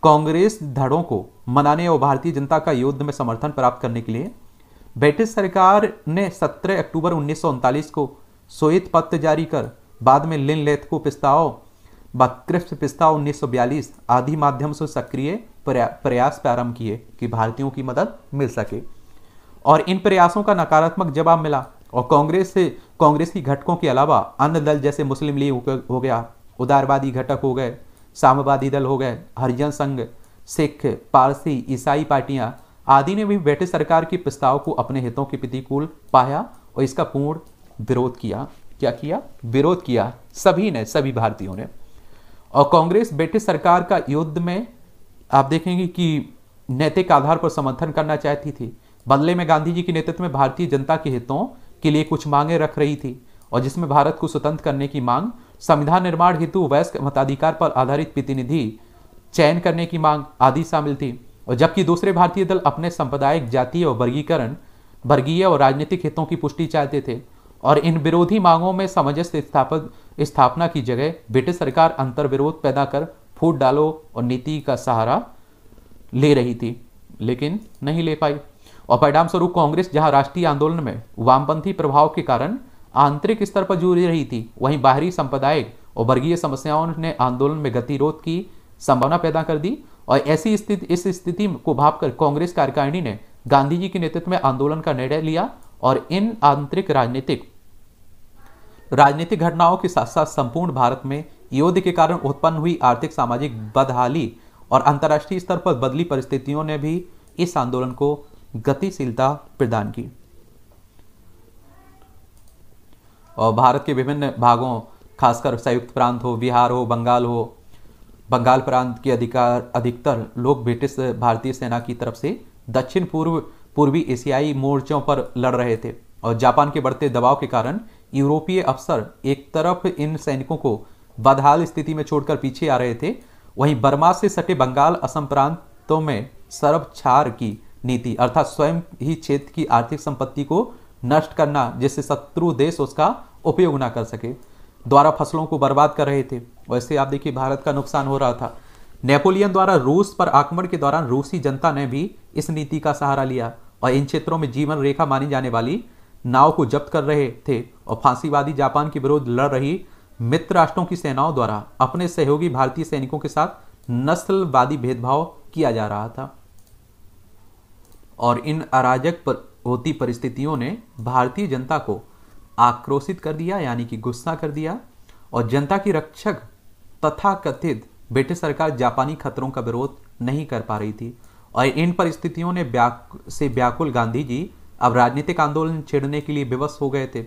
Speaker 1: कांग्रेस धड़ों को मनाने और भारतीय जनता का युद्ध में समर्थन प्राप्त करने के लिए ब्रिटिश सरकार ने 17 अक्टूबर उन्नीस को श्वेत पत्र जारी कर बाद में लिन लेथको पिस्ताओ बक्रिफ्ट पिस्ताओ उन्नीस आदि माध्यम से सक्रिय प्रयास प्रारंभ किए कि भारतीयों की मदद मिल सके और इन प्रयासों का नकारात्मक जवाब मिला और कांग्रेस से कांग्रेस की घटकों के अलावा अन्य दल जैसे मुस्लिम लीग हो गया उदारवादी घटक हो गए साम्यवादी दल हो गए हरिजन संघ सिख पारसी ईसाई पार्टियां आदि ने भी ब्रिटिश सरकार के प्रस्ताव को अपने हितों के प्रतिकूल पाया और इसका पूर्ण विरोध किया क्या किया विरोध किया सभी ने सभी भारतीयों ने और कांग्रेस ब्रिटिश सरकार का युद्ध में आप देखेंगे कि नैतिक आधार पर समर्थन करना चाहती थी बदले में गांधी जी के नेतृत्व में भारतीय जनता के हितों के लिए कुछ मांगे रख रही थी और जिसमें भारत को स्वतंत्र करने की मांग संविधान निर्माण हेतु वयस्क मताधिकार पर आधारित प्रतिनिधि चयन करने की मांग आदि शामिल थी और जबकि दूसरे भारतीय दल अपने सांप्रदायिक जातीय और वर्गीकरण वर्गीय और राजनीतिक हितों की पुष्टि चाहते थे और इन विरोधी मांगों में सामंजस्य स्थापन स्थापना की जगह ब्रिटिश सरकार अंतर विरोध पैदा कर फूट डालो और नीति का सहारा ले रही थी लेकिन नहीं ले पाई और परिणाम स्वरूप कांग्रेस जहां राष्ट्रीय आंदोलन में वामपंथी प्रभाव के कारण आंतरिक स्तर पर जूझ रही थी वहीं बाहरी संप्रदायिक और वर्गीय समस्याओं ने आंदोलन में गतिरोध की संभावना पैदा कर दी और ऐसी स्थिति इस स्थिति को भापकर कांग्रेस कार्यकारिणी ने गांधी जी के नेतृत्व में आंदोलन का निर्णय लिया और इन आंतरिक राजनीतिक राजनीतिक घटनाओं के साथ साथ संपूर्ण भारत में युद्ध के कारण उत्पन्न हुई आर्थिक सामाजिक बदहाली और अंतर्राष्ट्रीय स्तर पर बदली परिस्थितियों ने भी इस आंदोलन को गतिशीलता प्रदान की और भारत के विभिन्न भागों खासकर संयुक्त प्रांत हो बिहार हो बंगाल हो बंगाल प्रांत के अधिकार अधिकतर लोग ब्रिटिश भारतीय सेना की तरफ से दक्षिण पूर्व पूर्वी एशियाई मोर्चों पर लड़ रहे थे और जापान के बढ़ते दबाव के कारण यूरोपीय अफसर एक तरफ इन सैनिकों को बदहाल स्थिति में छोड़कर पीछे आ रहे थे वहीं बर्मा से सटे बंगाल असम प्रांतों में सरब छार की नीति अर्थात स्वयं ही क्षेत्र की आर्थिक संपत्ति को नष्ट करना जिससे शत्रु देश उसका उपयोग ना कर सके द्वारा फसलों को बर्बाद कर रहे थे वैसे आप देखिए भारत का नुकसान हो रहा था नेपोलियन द्वारा रूस पर आक्रमण के दौरान रूसी जनता ने भी इस नीति का सहारा लिया और इन क्षेत्रों में जीवन रेखा मानी जाने वाली नाव को जब्त कर रहे थे और फांसीवादी जापान के विरोध लड़ रही मित्र राष्ट्रों की सेनाओं द्वारा अपने सहयोगी भारतीय सैनिकों के साथ नस्लवादी भेदभाव किया जा रहा था और इन अराजक पर होती परिस्थितियों ने भारतीय जनता को आक्रोशित कर दिया यानी कि गुस्सा कर दिया और जनता की रक्षक तथा कथित ब्रिटिश सरकार जापानी खतरों का विरोध नहीं कर पा रही थी और इन परिस्थितियों ने ब्याक से व्याकुल गांधी जी अब राजनीतिक आंदोलन छेड़ने के लिए विवश हो गए थे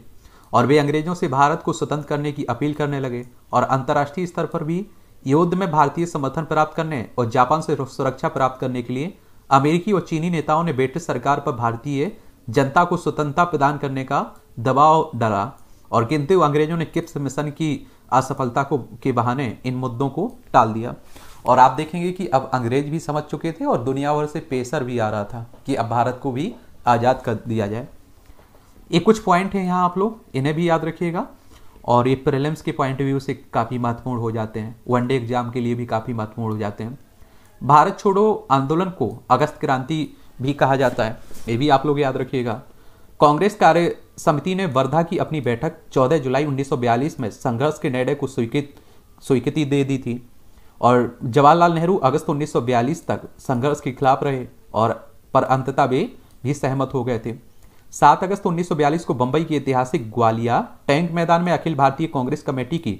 Speaker 1: और वे अंग्रेजों से भारत को स्वतंत्र करने की अपील करने लगे और अंतर्राष्ट्रीय स्तर पर भी युद्ध में भारतीय समर्थन प्राप्त करने और जापान से सुरक्षा प्राप्त करने के लिए अमेरिकी और चीनी नेताओं ने ब्रिटिश सरकार पर भारतीय जनता को स्वतंत्रता प्रदान करने का दबाव डाला और किंतु अंग्रेजों ने किप्स मिशन की असफलता को के बहाने इन मुद्दों को टाल दिया और आप देखेंगे कि अब अंग्रेज भी समझ चुके थे और दुनिया भर से पेशर भी आ रहा था कि अब भारत को भी आज़ाद कर दिया जाए ये कुछ पॉइंट हैं यहाँ आप लोग इन्हें भी याद रखिएगा और ये प्रेलम्स के पॉइंट ऑफ व्यू से काफ़ी महत्वपूर्ण हो जाते हैं वनडे एग्जाम के लिए भी काफ़ी महत्वपूर्ण हो जाते हैं भारत छोड़ो आंदोलन को अगस्त क्रांति भी कहा जाता है ये भी आप लोग याद रखिएगा कांग्रेस कार्य समिति ने वर्धा की अपनी बैठक 14 जुलाई 1942 में संघर्ष के निर्णय को स्वीकृत स्वीकृति दे दी थी और जवाहरलाल नेहरू अगस्त 1942 तक संघर्ष के खिलाफ रहे और पर अंततः वे भी सहमत हो गए थे सात अगस्त 1942 को बंबई की ऐतिहासिक ग्वालिया टैंक मैदान में अखिल भारतीय कांग्रेस कमेटी की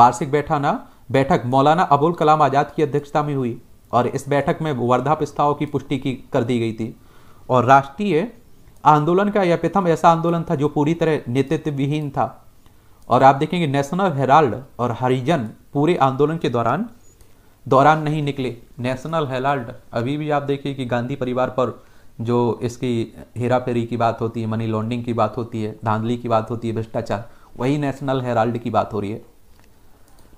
Speaker 1: वार्षिक बैठाना बैठक मौलाना अबुल कलाम आज़ाद की अध्यक्षता में हुई और इस बैठक में वर्धा प्रस्ताव की पुष्टि की कर दी गई थी और राष्ट्रीय आंदोलन का यह प्रथम ऐसा आंदोलन था जो पूरी तरह नेतृत्व विहीन था और आप देखेंगे नेशनल हेराल्ड और हरिजन पूरे आंदोलन के दौरान दौरान नहीं निकले नेशनल हेराल्ड अभी भी आप देखिए कि गांधी परिवार पर जो इसकी हेरा फेरी की बात होती है मनी लॉन्ड्रिंग की बात होती है धांधली की बात होती है भ्रष्टाचार वही नेशनल हेराल्ड की बात हो रही है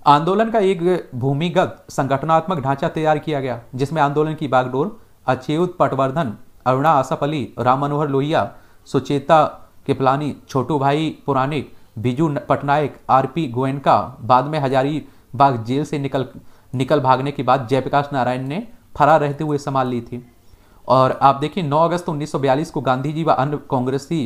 Speaker 1: आंदोलन का एक भूमिगत संगठनात्मक ढांचा तैयार किया गया जिसमें आंदोलन की बागडोर अचेत पटवर्धन अरुणा आसफ अली राम मनोहर लोहिया सुचेता किपलानी छोटू भाई पुराणिक बिजू पटनायक आरपी गोयनका बाद में हजारी बाग जेल से निकल निकल भागने के बाद जयप्रकाश नारायण ने फरार रहते हुए संभाल ली थी और आप देखिए 9 अगस्त 1942 को गांधी जी व अन्य कांग्रेसी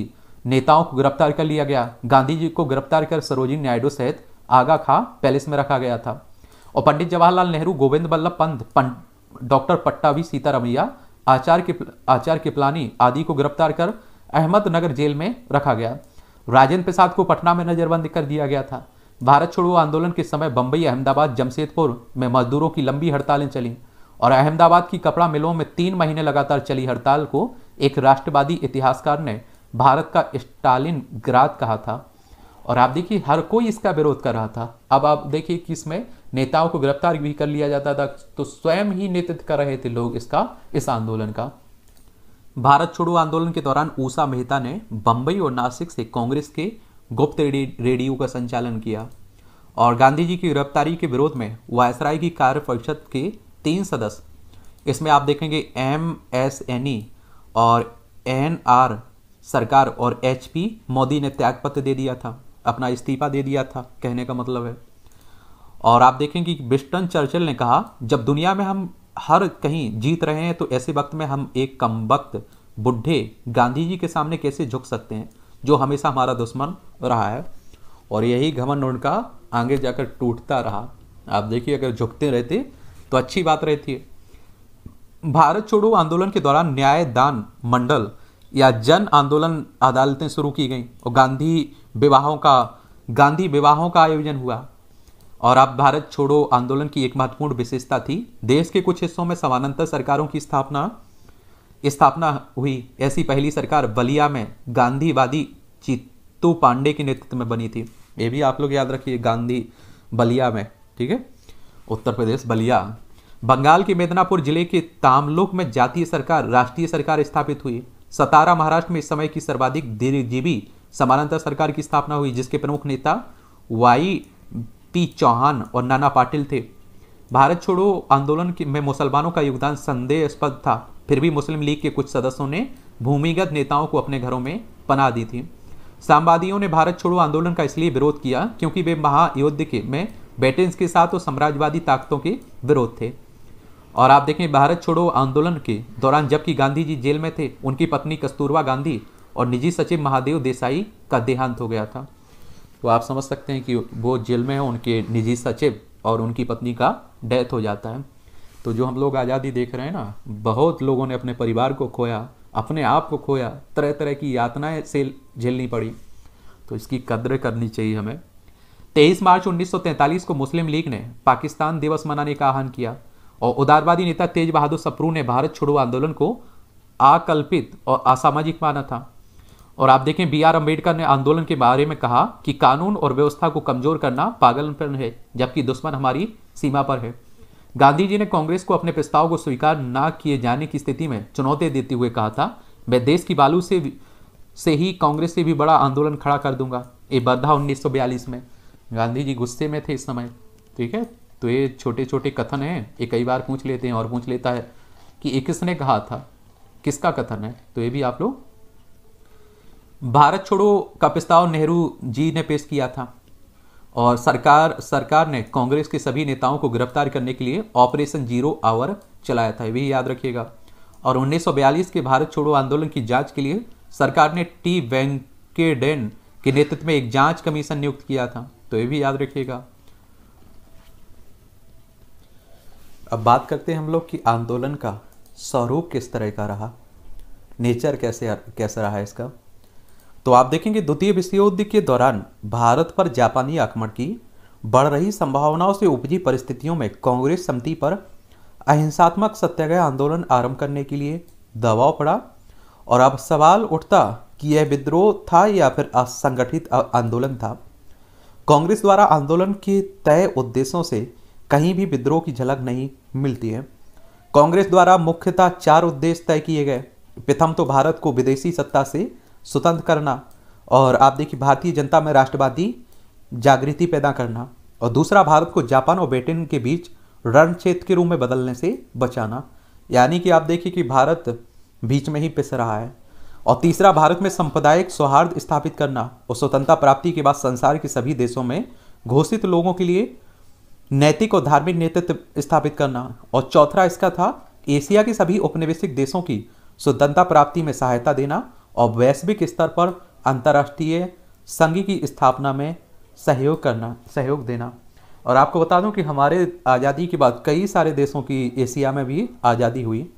Speaker 1: नेताओं को गिरफ्तार कर लिया गया गांधी जी को गिरफ्तार कर सरोजिनी नायडू सहित आगा खा पैलेस में रखा गया था और पंडित जवाहरलाल नेहरू गोविंद बल्लभ पंत डॉक्टर पट्टावी सीतारमैया आचार्य के आचार्य किपलानी आदि को गिरफ्तार कर अहमदनगर जेल में रखा गया राजेंद्र प्रसाद को पटना में नजरबंद कर दिया गया था भारत छोड़ो आंदोलन के समय बंबई अहमदाबाद जमशेदपुर में मजदूरों की लंबी हड़तालें चलीं और अहमदाबाद की कपड़ा मिलों में तीन महीने लगातार चली हड़ताल को एक राष्ट्रवादी इतिहासकार ने भारत का स्टालिन ग्राद कहा था और आप देखिए हर कोई इसका विरोध कर रहा था अब आप देखिए कि इसमें नेताओं को गिरफ्तार भी कर लिया जाता था तो स्वयं ही नेतृत्व कर रहे थे लोग इसका इस आंदोलन का भारत छोड़ो आंदोलन के दौरान ऊषा मेहता ने बंबई और नासिक से कांग्रेस के गुप्त रेडियो का संचालन किया और गांधी जी की गिरफ्तारी के विरोध में वायसराय की कार्य परिषद के तीन सदस्य इसमें आप देखेंगे एम एस एन ई और एन आर सरकार और एच पी मोदी ने त्यागपत्र दे दिया था अपना इस्तीफा दे दिया था कहने का मतलब है और आप देखेंगे कि चर्चिल ने कहा जब दुनिया में हम हर कहीं जीत रहे हैं तो ऐसे वक्त में हम एक कम वक्त बुढ़े गांधी जी के सामने कैसे झुक सकते हैं जो हमेशा हमारा दुश्मन रहा है और यही घमंड उनका आगे जाकर टूटता रहा आप देखिए अगर झुकते रहते तो अच्छी बात रहती है भारत छोड़ो आंदोलन के दौरान न्याय दान मंडल या जन आंदोलन अदालतें शुरू की गई और गांधी विवाहों का गांधी विवाहों का आयोजन हुआ और अब भारत छोड़ो आंदोलन की एक महत्वपूर्ण विशेषता थी देश के कुछ हिस्सों में समानांतर सरकारों की स्थापना स्थापना हुई ऐसी पहली सरकार बलिया में गांधीवादी चित्तू पांडे के नेतृत्व में बनी थी ये भी आप लोग याद रखिए गांधी बलिया में ठीक है उत्तर प्रदेश बलिया बंगाल के मेदनापुर जिले के तामलोक में जातीय सरकार राष्ट्रीय सरकार स्थापित हुई सतारा महाराष्ट्र में इस समय की सर्वाधिक दीर्घजीवी समानांतर सरकार की स्थापना हुई जिसके प्रमुख नेता वाई पी चौहान और नाना पाटिल थे भारत छोड़ो आंदोलन में मुसलमानों का योगदान संदेहस्पद था फिर भी मुस्लिम लीग के कुछ सदस्यों ने भूमिगत नेताओं को अपने घरों में पना दी थी सांवादियों ने भारत छोड़ो आंदोलन का इसलिए विरोध किया क्योंकि वे महायुद्ध के में बेटेंस के साथ वो साम्राज्यवादी ताकतों के विरोध थे और आप देखें भारत छोड़ो आंदोलन के दौरान जबकि गांधी जी जेल में थे उनकी पत्नी कस्तूरबा गांधी और निजी सचिव महादेव देसाई का देहांत हो गया था तो आप समझ सकते हैं कि वो जेल में हैं उनके निजी सचिव और उनकी पत्नी का डेथ हो जाता है तो जो हम लोग आज़ादी देख रहे हैं ना बहुत लोगों ने अपने परिवार को खोया अपने आप को खोया तरह तरह की यातनाएं से झेलनी पड़ी तो इसकी कद्र करनी चाहिए हमें तेईस मार्च 1943 को मुस्लिम लीग ने पाकिस्तान दिवस मनाने का आह्वान किया और उदारवादी नेता तेज बहादुर सप्रू ने भारत छोड़ो आंदोलन को आकल्पित और असामाजिक माना था और आप देखें बी आर अम्बेडकर ने आंदोलन के बारे में कहा कि कानून और व्यवस्था को कमजोर करना पागलपन है जबकि दुश्मन हमारी सीमा पर है गांधी जी ने कांग्रेस को अपने प्रस्ताव को स्वीकार न किए जाने की स्थिति में चुनौती देते हुए कहा था मैं देश की बालू से से ही कांग्रेस से भी बड़ा आंदोलन खड़ा कर दूंगा ये बद्धा 1942 में गांधी जी गुस्से में थे इस समय ठीक है तो ये छोटे छोटे कथन हैं ये कई बार पूछ लेते हैं और पूछ लेता है कि ये किसने कहा था किसका कथन है तो ये भी आप लोग भारत छोड़ो का प्रस्ताव नेहरू जी ने पेश किया था और सरकार सरकार ने कांग्रेस के सभी नेताओं को गिरफ्तार करने के लिए ऑपरेशन जीरो आवर चलाया था ये भी याद रखिएगा और 1942 के भारत छोड़ो आंदोलन की जांच के लिए सरकार ने टी वेंकेडेन के नेतृत्व में एक जांच कमीशन नियुक्त किया था तो ये भी याद रखिएगा अब बात करते हैं हम लोग कि आंदोलन का स्वरूप किस तरह का रहा नेचर कैसे कैसा रहा इसका तो आप देखेंगे द्वितीय विश्व युद्ध के दौरान भारत पर जापानी आक्रमण की बढ़ रही संभावनाओं से उपजी परिस्थितियों में कांग्रेस समिति पर अहिंसात्मक सत्याग्रह आंदोलन आरंभ करने के लिए दबाव पड़ा और अब सवाल उठता कि यह विद्रोह था या फिर असंगठित आंदोलन था कांग्रेस द्वारा आंदोलन के तय उद्देश्यों से कहीं भी विद्रोह की झलक नहीं मिलती है कांग्रेस द्वारा मुख्यतः चार उद्देश्य तय किए गए प्रथम तो भारत को विदेशी सत्ता से स्वतंत्र करना और आप देखिए भारतीय जनता में राष्ट्रवादी जागृति पैदा करना और दूसरा भारत को जापान और ब्रिटेन के बीच रण क्षेत्र के रूप में बदलने से बचाना यानी कि आप देखिए कि भारत बीच में ही पिस रहा है और तीसरा भारत में सांप्रदायिक सौहार्द स्थापित करना और स्वतंत्रता प्राप्ति के बाद संसार के सभी देशों में घोषित लोगों के लिए नैतिक और धार्मिक नेतृत्व स्थापित करना और चौथा इसका था एशिया के सभी औपनिवेशिक देशों की स्वतंत्रता प्राप्ति में सहायता देना और वैश्विक स्तर पर अंतर्राष्ट्रीय संघ की स्थापना में सहयोग करना सहयोग देना और आपको बता दूं कि हमारे आज़ादी के बाद कई सारे देशों की एशिया में भी आज़ादी हुई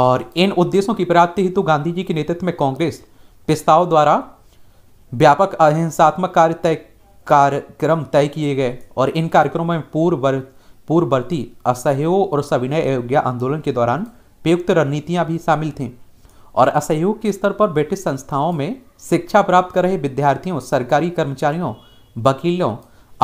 Speaker 1: और इन उद्देश्यों की प्राप्ति हेतु गांधी जी के नेतृत्व में कांग्रेस प्रस्ताव द्वारा व्यापक अहिंसात्मक कार्य तय कार्यक्रम तय किए गए और इन कार्यक्रमों में पूर्व पूर्ववर्ती असहयोग और सविनय अयोग्या आंदोलन के दौरान प्रयुक्त रणनीतियाँ भी शामिल थीं और असहयोग के स्तर पर ब्रिटिश संस्थाओं में शिक्षा प्राप्त कर रहे विद्यार्थियों सरकारी कर्मचारियों वकीलों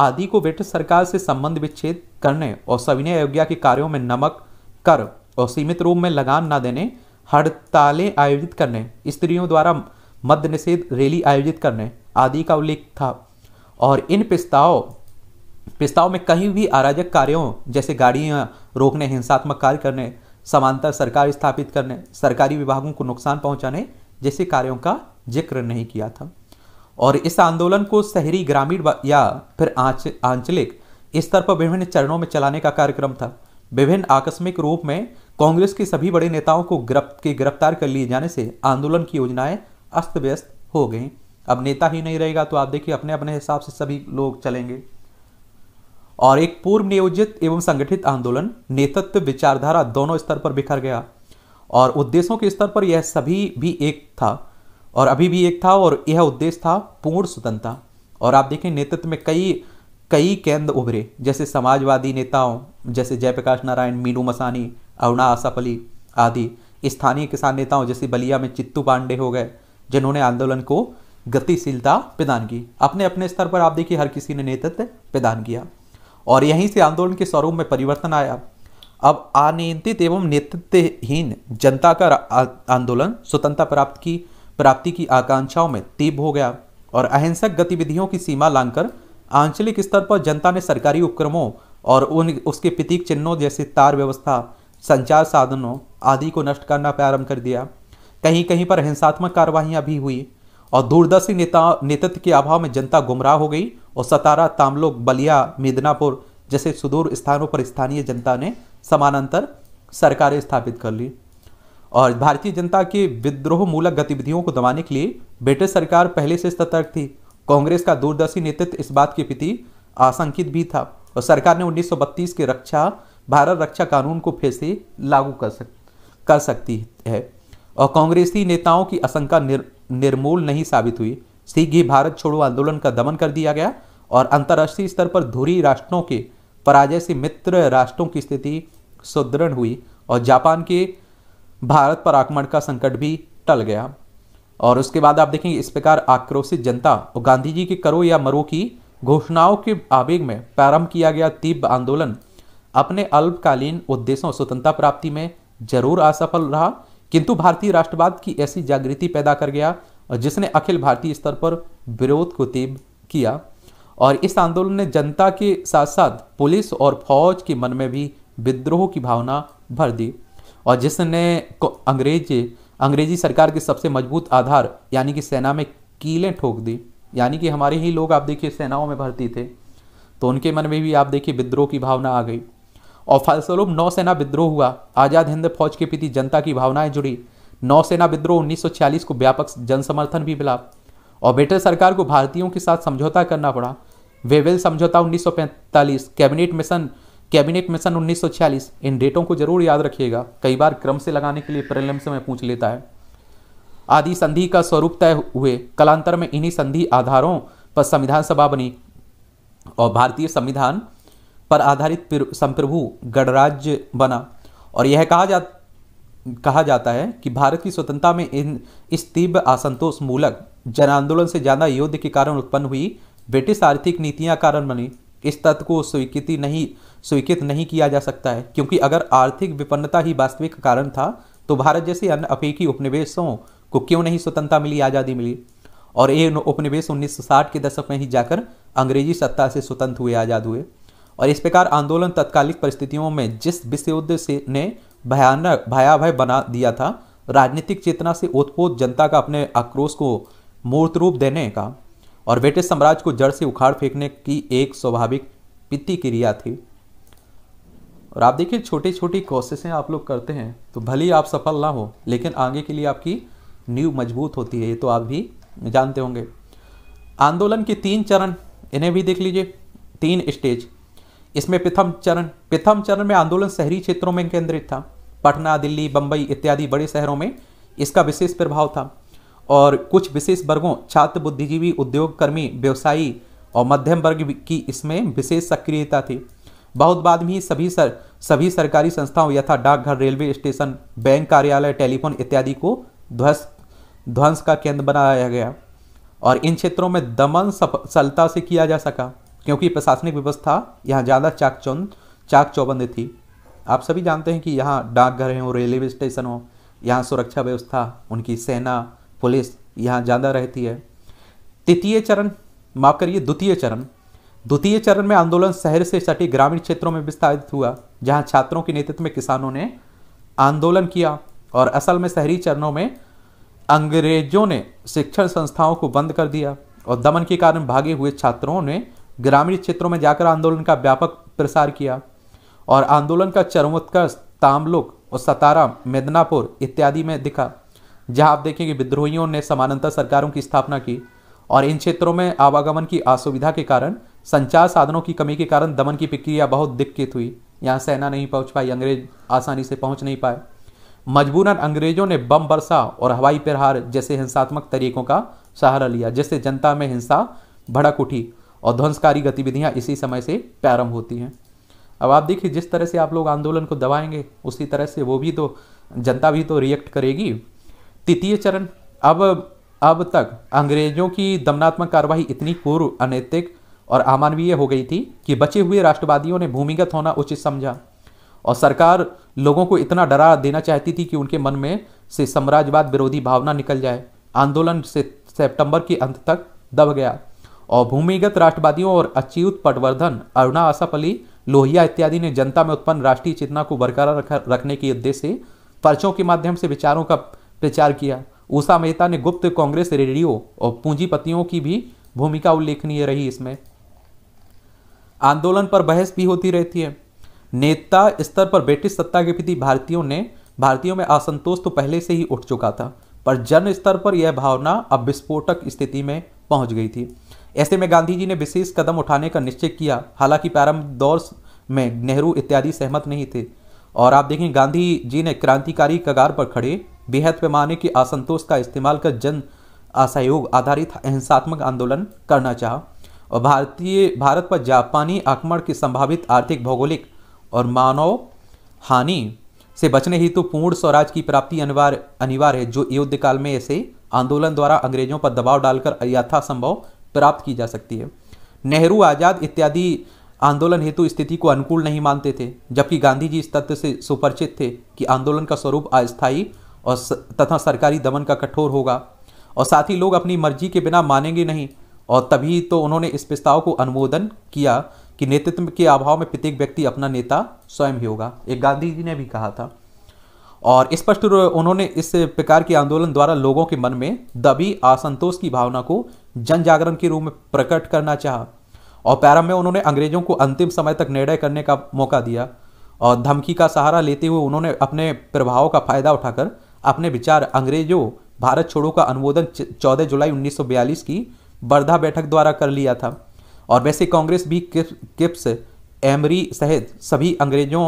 Speaker 1: आदि को ब्रिटिश सरकार से संबंध विच्छेद करने और सविनय अयोग्या के कार्यों में नमक कर और सीमित रूप में लगान न देने हड़तालें आयोजित करने स्त्रियों द्वारा मद्य निषेध रैली आयोजित करने आदि का उल्लेख था और इन प्रस्ताव प्रस्ताव में कहीं भी अराजक कार्यों जैसे गाड़ियां रोकने हिंसात्मक कार्य करने समांतर सरकार स्थापित करने सरकारी विभागों को नुकसान पहुंचाने जैसे कार्यों का जिक्र नहीं किया था और इस आंदोलन को शहरी ग्रामीण या फिर आंच आंचलिक स्तर पर विभिन्न चरणों में चलाने का कार्यक्रम था विभिन्न आकस्मिक रूप में कांग्रेस के सभी बड़े नेताओं को गिरफ्त के गिरफ्तार कर लिए जाने से आंदोलन की योजनाएं अस्त व्यस्त हो गई अब नेता ही नहीं रहेगा तो आप देखिए अपने अपने हिसाब से सभी लोग चलेंगे और एक पूर्व नियोजित एवं संगठित आंदोलन नेतृत्व विचारधारा दोनों स्तर पर बिखर गया और उद्देश्यों के स्तर पर यह सभी भी एक था और अभी भी एक था और यह उद्देश्य था पूर्ण स्वतंत्रता और आप देखें नेतृत्व में कई कई केंद्र उभरे जैसे समाजवादी नेताओं जैसे जयप्रकाश नारायण मीनू मसानी अरुणा आसाफ आदि स्थानीय किसान नेताओं जैसे बलिया में चित्तू पांडे हो गए जिन्होंने आंदोलन को गतिशीलता प्रदान की अपने अपने स्तर पर आप देखिए हर किसी ने नेतृत्व प्रदान किया और यहीं से आंदोलन के स्वरूप में परिवर्तन आया अब अनियंत्रित एवं नेतृत्वहीन जनता का आंदोलन स्वतंत्रता प्राप्त की प्राप्ति की आकांक्षाओं में तीव्र हो गया और अहिंसक गतिविधियों की सीमा लांघकर आंचलिक स्तर पर जनता ने सरकारी उपक्रमों और उन उसके प्रतीक चिन्हों जैसे तार व्यवस्था संचार साधनों आदि को नष्ट करना प्रारंभ कर दिया कहीं कहीं पर हिंसात्मक कार्रवाइयाँ भी हुई और दूरदर्शी नेता नेतृत्व के अभाव में जनता गुमराह हो गई और सतारा तामलोक बलिया मेदनापुर जैसे सुदूर स्थानों पर स्थानीय जनता ने समानांतर सरकारें स्थापित कर ली और भारतीय जनता के मूलक गतिविधियों को दबाने के लिए ब्रिटिश सरकार पहले से सतर्क थी कांग्रेस का दूरदर्शी नेतृत्व इस बात के प्रति आशंकित भी था और सरकार ने 1932 के रक्षा भारत रक्षा कानून को फिर से लागू कर सक कर सकती है और कांग्रेसी नेताओं की आशंका निर, निर्मूल नहीं साबित हुई शीघ्र ही भारत छोड़ो आंदोलन का दमन कर दिया गया और अंतर्राष्ट्रीय स्तर पर धुरी राष्ट्रों के पराजय से मित्र राष्ट्रों की स्थिति सुदृढ़ हुई और जापान के भारत पर आक्रमण का संकट भी टल गया और उसके बाद आप देखेंगे इस प्रकार आक्रोशित जनता और गांधी जी के करो या मरो की घोषणाओं के आवेग में प्रारंभ किया गया तीव्र आंदोलन अपने अल्पकालीन उद्देश्यों स्वतंत्रता प्राप्ति में जरूर असफल रहा किंतु भारतीय राष्ट्रवाद की ऐसी जागृति पैदा कर गया और जिसने अखिल भारतीय स्तर पर विरोध को तीव्र किया और इस आंदोलन ने जनता के साथ साथ पुलिस और फौज के मन में भी विद्रोह की भावना भर दी और जिसने अंग्रेज अंग्रेजी सरकार के सबसे मजबूत आधार यानी कि सेना में कीलें ठोक दी यानी कि हमारे ही लोग आप देखिए सेनाओं में भर्ती थे तो उनके मन में भी आप देखिए विद्रोह की भावना आ गई और फलस्वरूप नौसेना विद्रोह हुआ आज़ाद हिंद फौज के प्रति जनता की भावनाएं जुड़ी नौसेना विद्रोह 1946 को व्यापक जनसमर्थन भी मिला और ब्रिटिश सरकार को भारतीयों के साथ समझौता करना पड़ा वेवेल समझौता 1945 कैबिनेट मिशन कैबिनेट मिशन 1946 इन डेटों को जरूर याद रखिएगा कई बार क्रम से लगाने के लिए प्रलम से मैं पूछ लेता है आदि संधि का स्वरूप तय हुए कलांतर में इन्हीं संधि आधारों पर संविधान सभा बनी और भारतीय संविधान पर आधारित संप्रभु गणराज्य बना और यह कहा जा कहा जाता है कि भारत की स्वतंत्रता में इन इस तीव्र असंतोष मूलक जन आंदोलन से ज़्यादा युद्ध के कारण उत्पन्न हुई ब्रिटिश आर्थिक नीतियां कारण बनी इस तत्व को स्वीकृति नहीं स्वीकृत नहीं किया जा सकता है क्योंकि अगर आर्थिक विपन्नता ही वास्तविक कारण था तो भारत जैसे अन्य अफ्रीकी उपनिवेशों को क्यों नहीं स्वतंत्रता मिली आज़ादी मिली और ये उपनिवेश 1960 के दशक में ही जाकर अंग्रेजी सत्ता से स्वतंत्र हुए आज़ाद हुए और इस प्रकार आंदोलन तत्कालिक परिस्थितियों में जिस विश्व युद्ध से ने भयानक भयावह बना दिया था राजनीतिक चेतना से उत्पोत जनता का अपने आक्रोश को मूर्त रूप देने का और ब्रिटिश साम्राज्य को जड़ से उखाड़ फेंकने की एक स्वाभाविक प्रतिक्रिया थी और आप देखिए छोटी छोटी कोशिशें आप लोग करते हैं तो भले ही आप सफल ना हो लेकिन आगे के लिए आपकी नींव मजबूत होती है ये तो आप भी जानते होंगे आंदोलन के तीन चरण इन्हें भी देख लीजिए तीन स्टेज इसमें प्रथम चरण प्रथम चरण में आंदोलन शहरी क्षेत्रों में केंद्रित था पटना दिल्ली बम्बई इत्यादि बड़े शहरों में इसका विशेष प्रभाव था और कुछ विशेष वर्गों छात्र बुद्धिजीवी उद्योगकर्मी व्यवसायी और मध्यम वर्ग की इसमें विशेष सक्रियता थी बहुत बाद में सभी सर सभी सरकारी संस्थाओं यथा डाकघर रेलवे स्टेशन बैंक कार्यालय टेलीफोन इत्यादि को ध्वस्त ध्वंस का केंद्र बनाया गया और इन क्षेत्रों में दमन सफलता से किया जा सका क्योंकि प्रशासनिक व्यवस्था यहाँ ज़्यादा चाक चौंद चाक चौबंद थी आप सभी जानते हैं कि यहाँ डाकघर हैं रेलवे स्टेशन हो यहाँ सुरक्षा व्यवस्था उनकी सेना पुलिस यहाँ ज़्यादा रहती है तृतीय चरण माफ करिए द्वितीय चरण द्वितीय चरण में आंदोलन शहर से सटे ग्रामीण क्षेत्रों में विस्तारित हुआ जहाँ छात्रों के नेतृत्व में किसानों ने आंदोलन किया और असल में शहरी चरणों में अंग्रेजों ने शिक्षण संस्थाओं को बंद कर दिया और दमन के कारण भागे हुए छात्रों ने ग्रामीण क्षेत्रों में जाकर आंदोलन का व्यापक प्रसार किया और आंदोलन का चरमोत्कर्ष तामलुक और सतारा मेदनापुर इत्यादि में दिखा जहां आप देखेंगे विद्रोहियों ने समानांतर सरकारों की स्थापना की और इन क्षेत्रों में आवागमन की असुविधा के कारण संचार साधनों की कमी के कारण दमन की प्रक्रिया बहुत दिक्कत हुई यहाँ सेना नहीं पहुंच पाई अंग्रेज आसानी से पहुंच नहीं पाए मजबूरन अंग्रेजों ने बम वर्षा और हवाई प्रहार जैसे हिंसात्मक तरीकों का सहारा लिया जिससे जनता में हिंसा भड़क उठी और ध्वंसकारी गतिविधियां इसी समय से प्रारंभ होती हैं अब आप देखिए जिस तरह से आप लोग आंदोलन को दबाएंगे उसी तरह से वो भी तो जनता भी तो रिएक्ट करेगी तृतीय चरण अब अब तक अंग्रेजों की दमनात्मक कार्रवाई इतनी पूर्व अनैतिक और अमानवीय हो गई थी कि बचे हुए राष्ट्रवादियों ने भूमिगत होना उचित समझा और सरकार लोगों को इतना डरा देना चाहती थी कि उनके मन में से साम्राज्यवाद विरोधी भावना निकल जाए आंदोलन से सितंबर के अंत तक दब गया और भूमिगत राष्ट्रवादियों और अच्युत पटवर्धन अरुणा आसफ अली लोहिया इत्यादि ने जनता में उत्पन्न राष्ट्रीय चेतना को बरकरार रखने के उद्देश्य से पर्चों के माध्यम से विचारों का प्रचार किया उषा मेहता ने गुप्त कांग्रेस रेडियो और पूंजीपतियों की भी भूमिका उल्लेखनीय रही इसमें आंदोलन पर बहस भी होती रहती है नेता स्तर पर ब्रिटिश सत्ता के प्रति भारतीयों ने भारतीयों में असंतोष तो पहले से ही उठ चुका था पर जन स्तर पर यह भावना अब विस्फोटक स्थिति में पहुंच गई थी ऐसे में गांधी जी ने विशेष कदम उठाने का निश्चय किया हालांकि प्रारंभ दौर में नेहरू इत्यादि सहमत नहीं थे और आप देखें गांधी जी ने क्रांतिकारी कगार पर खड़े बेहद पैमाने के असंतोष का इस्तेमाल कर जन असहयोग आधारित अहिंसात्मक आंदोलन करना चाह और भारतीय भारत पर जापानी आक्रमण की संभावित आर्थिक भौगोलिक और मानव हानि से बचने हेतु तो पूर्ण स्वराज की प्राप्ति अनिवार्य अनिवार्य है जो युद्ध काल में ऐसे आंदोलन द्वारा अंग्रेजों पर दबाव डालकर यथासंभव प्राप्त की जा सकती है नेहरू आज़ाद इत्यादि आंदोलन हेतु स्थिति को अनुकूल नहीं मानते थे जबकि गांधी जी इस तथ्य से सुपरिचित थे कि आंदोलन का स्वरूप अस्थायी और तथा सरकारी दमन का कठोर होगा और साथ ही लोग अपनी मर्जी के बिना मानेंगे नहीं और तभी तो उन्होंने इस प्रस्ताव को अनुमोदन किया कि नेतृत्व के अभाव में प्रत्येक व्यक्ति अपना नेता स्वयं ही होगा एक गांधी जी ने भी कहा था और स्पष्ट रूप उन्होंने इस प्रकार के आंदोलन द्वारा लोगों के मन में दबी असंतोष की भावना को जन जागरण के रूप में प्रकट करना चाहा और प्रारंभ में उन्होंने अंग्रेजों को अंतिम समय तक निर्णय करने का मौका दिया और धमकी का सहारा लेते हुए उन्होंने अपने प्रभाव का फायदा उठाकर अपने विचार अंग्रेजों भारत छोड़ो का अनुमोदन 14 जुलाई 1942 की वर्धा बैठक द्वारा कर लिया था और वैसे कांग्रेस भी किप्स एमरी सहित सभी अंग्रेजों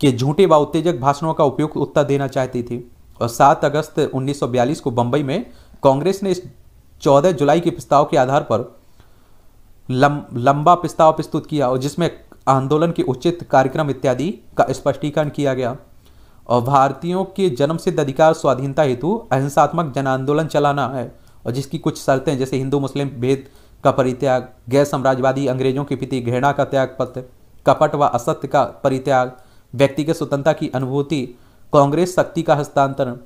Speaker 1: के झूठे व उत्तेजक भाषणों का उपयुक्त उत्तर देना चाहती थी और 7 अगस्त 1942 को बम्बई में कांग्रेस ने इस चौदह जुलाई के प्रस्ताव के आधार पर लं, लंबा प्रस्ताव प्रस्तुत किया और जिसमें आंदोलन के उचित कार्यक्रम इत्यादि का स्पष्टीकरण किया गया और भारतीयों के जन्म सिद्ध अधिकार स्वाधीनता हेतु अहिंसात्मक जन आंदोलन चलाना है और जिसकी कुछ शर्तें जैसे हिंदू मुस्लिम भेद का परित्याग गैर साम्राज्यवादी अंग्रेजों के प्रति घृणा का त्याग पत्र कपट व असत्य का परित्याग व्यक्तिगत स्वतंत्रता की अनुभूति कांग्रेस शक्ति का हस्तांतरण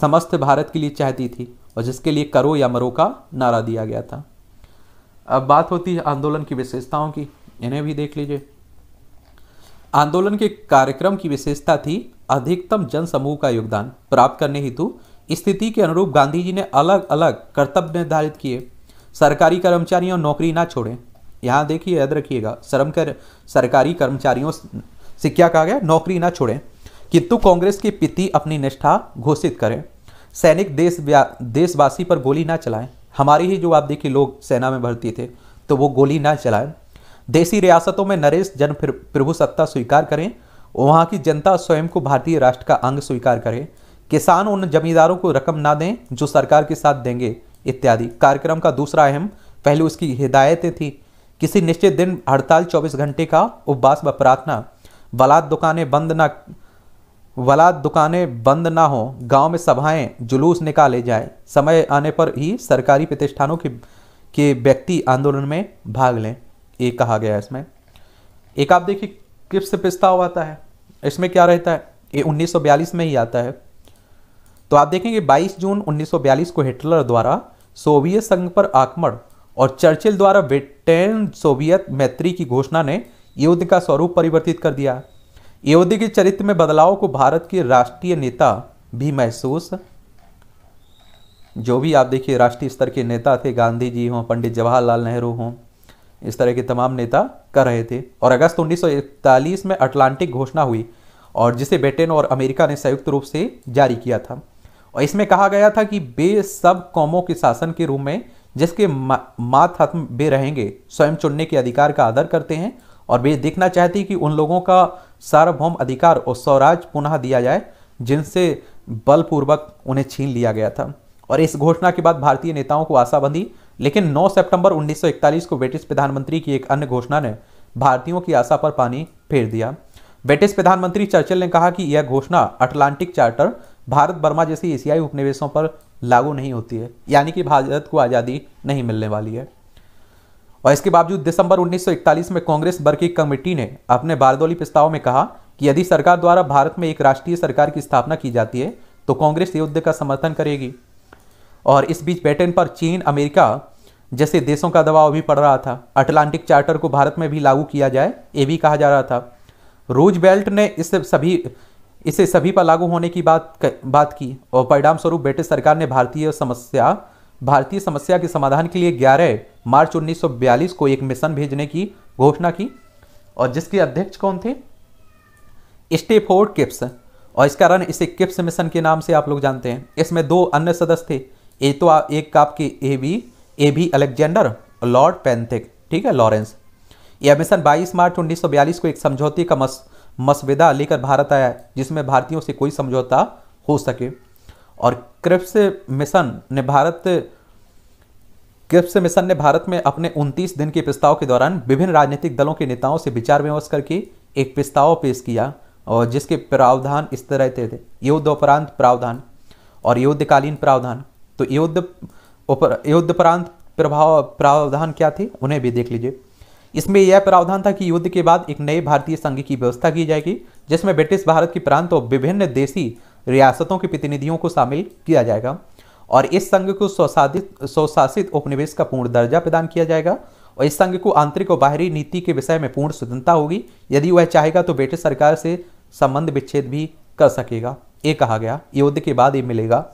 Speaker 1: समस्त भारत के लिए चाहती थी और जिसके लिए करो या मरो का नारा दिया गया था अब बात होती है आंदोलन की विशेषताओं की इन्हें भी देख लीजिए आंदोलन के कार्यक्रम की विशेषता थी अधिकतम जनसमूह का योगदान प्राप्त करने हेतु स्थिति के अनुरूप गांधी जी ने अलग अलग कर्तव्य निर्धारित किए सरकारी कर्मचारियों नौकरी ना छोड़ें यहाँ देखिए याद रखिएगा शर्म कर सरकारी कर्मचारियों से क्या कहा गया नौकरी ना छोड़ें किंतु कांग्रेस की पिति अपनी निष्ठा घोषित करें सैनिक देश देशवासी पर गोली ना चलाएं हमारे ही जो आप देखिए लोग सेना में भर्ती थे तो वो गोली ना चलाएं देसी रियासतों में नरेश जन प्रभु सत्ता स्वीकार करें वहाँ की जनता स्वयं को भारतीय राष्ट्र का अंग स्वीकार करे किसान उन जमींदारों को रकम ना दें जो सरकार के साथ देंगे इत्यादि कार्यक्रम का दूसरा अहम पहलू उसकी हिदायतें थी किसी निश्चित दिन हड़ताल 24 घंटे का उपवास व प्रार्थना बलात् दुकानें बंद ना वलाद दुकानें बंद ना हों गांव में सभाएं जुलूस निकाले जाए समय आने पर ही सरकारी प्रतिष्ठानों के के व्यक्ति आंदोलन में भाग लें ए कहा गया है इसमें एक आप देखिए क्रिप्स से पिस्ता हुआ आता है इसमें क्या रहता है ये 1942 में ही आता है तो आप देखेंगे 22 जून 1942 को हिटलर द्वारा सोवियत संघ पर आक्रमण और चर्चिल द्वारा ब्रिटेन सोवियत मैत्री की घोषणा ने युद्ध का स्वरूप परिवर्तित कर दिया युद्ध के चरित्र में बदलाव को भारत के राष्ट्रीय नेता भी महसूस जो भी आप देखिए राष्ट्रीय स्तर के नेता थे गांधी जी हों पंडित जवाहरलाल नेहरू हों इस तरह के तमाम नेता कर रहे थे और अगस्त 1941 में अटलांटिक घोषणा हुई और जिसे ब्रिटेन और अमेरिका ने संयुक्त रूप से जारी किया था और इसमें कहा गया था कि बे सब कौमों के शासन के रूप में जिसके मात हत्म बे रहेंगे स्वयं चुनने के अधिकार का आदर करते हैं और वे देखना चाहती कि उन लोगों का सार्वभौम अधिकार और स्वराज पुनः दिया जाए जिनसे बलपूर्वक उन्हें छीन लिया गया था और इस घोषणा के बाद भारतीय नेताओं को आशा बंधी लेकिन 9 सितंबर 1941 को ब्रिटिश प्रधानमंत्री की एक अन्य घोषणा ने भारतीयों की आशा पर पानी फेर दिया ब्रिटिश प्रधानमंत्री चर्चिल ने कहा कि यह घोषणा अटलांटिक चार्टर भारत बर्मा जैसी एशियाई उपनिवेशों पर लागू नहीं होती है यानी कि भारत को आज़ादी नहीं मिलने वाली है और इसके बावजूद दिसंबर 1941 में कांग्रेस वर्किंग कमेटी ने अपने बारदौली प्रस्ताव में कहा कि यदि सरकार द्वारा भारत में एक राष्ट्रीय सरकार की स्थापना की जाती है तो कांग्रेस युद्ध का समर्थन करेगी और इस बीच पैटर्न पर चीन अमेरिका जैसे देशों का दबाव भी पड़ रहा था अटलांटिक चार्टर को भारत में भी लागू किया जाए ये भी कहा जा रहा था रूज बेल्ट ने इस सभी इसे सभी पर लागू होने की बात बात की और परिणाम स्वरूप ब्रिटिश सरकार ने भारतीय समस्या भारतीय समस्या के समाधान के लिए 11 मार्च 1942 को एक मिशन भेजने की घोषणा की और जिसके अध्यक्ष कौन थे स्टेफोर्ड किप्स और इस कारण इसे किप्स मिशन के नाम से आप लोग जानते हैं इसमें दो अन्य सदस्य थे ये तो आ, एक आपकी A B A B Alexander lord Pethick ठीक है लॉरेंस ये अमेसन 22 मार्च 1942 को एक समझौते का मस मसविदा लेकर भारत आया जिसमें भारतीयों से कोई समझौता हो सके और क्रिप्स मिशन ने भारत क्रिप्स मिशन ने भारत में अपने 29 दिन के प्रस्ताव के दौरान विभिन्न राजनीतिक दलों के नेताओं से विचार विमर्श करके एक प्रस्ताव पेश किया और जिसके प्रावधान इस तरह थे युद्ध उपरांत प्रावधान और युद्धकालीन प्रावधान तो युद्ध युद्ध प्रांत प्रभाव प्रावधान क्या थे उन्हें भी देख लीजिए इसमें यह प्रावधान था कि युद्ध के बाद एक नए भारतीय संघ की व्यवस्था की जाएगी जिसमें ब्रिटिश भारत की प्रांत और विभिन्न देशी रियासतों के प्रतिनिधियों को शामिल किया जाएगा और इस संघ को स्वशासित स्वशासित उपनिवेश का पूर्ण दर्जा प्रदान किया जाएगा और इस संघ को आंतरिक और बाहरी नीति के विषय में पूर्ण स्वतंत्रता होगी यदि वह चाहेगा तो ब्रिटिश सरकार से संबंध विच्छेद भी कर सकेगा ये कहा गया युद्ध के बाद ये मिलेगा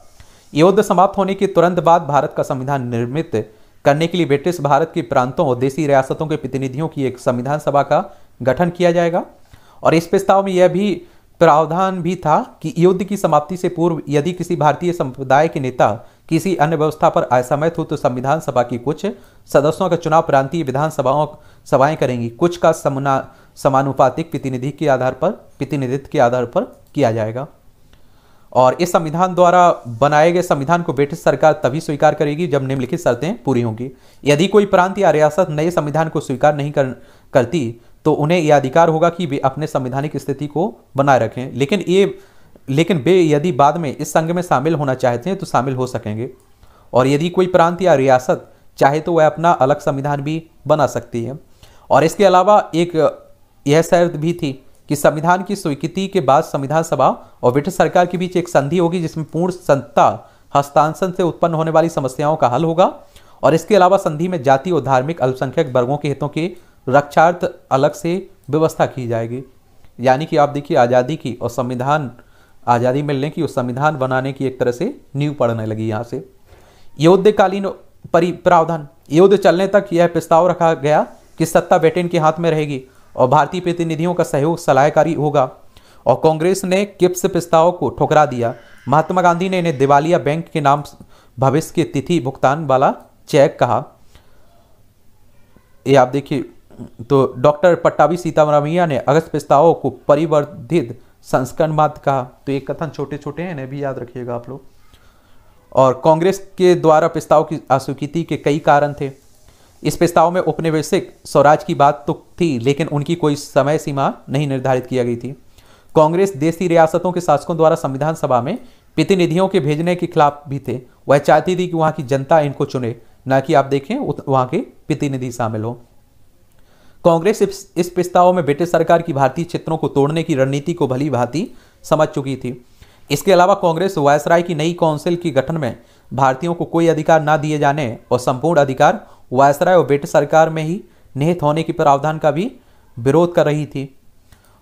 Speaker 1: युद्ध समाप्त होने के तुरंत बाद भारत का संविधान निर्मित करने के लिए ब्रिटिश भारत के प्रांतों और देशी रियासतों के प्रतिनिधियों की एक संविधान सभा का गठन किया जाएगा और इस प्रस्ताव में यह भी प्रावधान भी था कि युद्ध की समाप्ति से पूर्व यदि किसी भारतीय समुदाय के नेता किसी अन्य व्यवस्था पर असमर्थ हो तो संविधान सभा की कुछ सदस्यों का चुनाव प्रांतीय विधानसभाओं सभाएं करेंगी कुछ का समानुपातिक प्रतिनिधि के आधार पर प्रतिनिधित्व के आधार पर किया जाएगा और इस संविधान द्वारा बनाए गए संविधान को ब्रिटिश सरकार तभी स्वीकार करेगी जब निम्नलिखित शर्तें पूरी होंगी यदि कोई प्रांत या रियासत नए संविधान को स्वीकार नहीं कर, करती तो उन्हें यह अधिकार होगा कि वे अपने संवैधानिक स्थिति को बनाए रखें लेकिन ये लेकिन वे यदि बाद में इस संघ में शामिल होना चाहते हैं तो शामिल हो सकेंगे और यदि कोई प्रांत या रियासत चाहे तो वह अपना अलग संविधान भी बना सकती है और इसके अलावा एक यह शर्त भी थी कि संविधान की स्वीकृति के बाद संविधान सभा और ब्रिटिश सरकार के बीच एक संधि होगी जिसमें पूर्ण सत्ता हस्तांतरण से उत्पन्न होने वाली समस्याओं का हल होगा और इसके अलावा संधि में जाति और धार्मिक अल्पसंख्यक वर्गों के हितों के रक्षार्थ अलग से व्यवस्था की जाएगी यानी कि आप देखिए आज़ादी की और संविधान आज़ादी मिलने की और संविधान बनाने की एक तरह से नींव पड़ने लगी यहाँ से योद्धकालीन परि प्रावधान युद्ध चलने तक यह प्रस्ताव रखा गया कि सत्ता ब्रिटेन के हाथ में रहेगी और भारतीय प्रतिनिधियों का सहयोग सलाहकारी होगा और कांग्रेस ने किप्स प्रस्ताव को ठुकरा दिया महात्मा गांधी ने इन्हें दिवालिया बैंक के नाम भविष्य की तिथि भुगतान वाला चेक कहा ये आप देखिए तो डॉक्टर पट्टावी सीतारामैया ने अगस्त प्रस्ताव को परिवर्धित संस्करण बात कहा तो एक कथन छोटे छोटे हैं इन्हें भी याद रखिएगा आप लोग और कांग्रेस के द्वारा प्रस्ताव की अस्वीकृति के कई कारण थे इस प्रस्ताव में उपनिवेशिक स्वराज की बात तो थी लेकिन उनकी कोई समय सीमा नहीं निर्धारित किया गई थी कांग्रेस देसी रियासतों के शासकों द्वारा संविधान सभा में प्रतिनिधियों के भेजने के खिलाफ भी थे वह चाहती थी कि वहां की जनता इनको चुने न कि आप देखें वहां के प्रतिनिधि शामिल हो कांग्रेस इस प्रस्ताव में ब्रिटिश सरकार की भारतीय क्षेत्रों को तोड़ने की रणनीति को भली भांति समझ चुकी थी इसके अलावा कांग्रेस वायसराय की नई काउंसिल के गठन में भारतीयों को कोई अधिकार ना दिए जाने और संपूर्ण अधिकार वायसराय और ब्रिटिश सरकार में ही निहित होने के प्रावधान का भी विरोध कर रही थी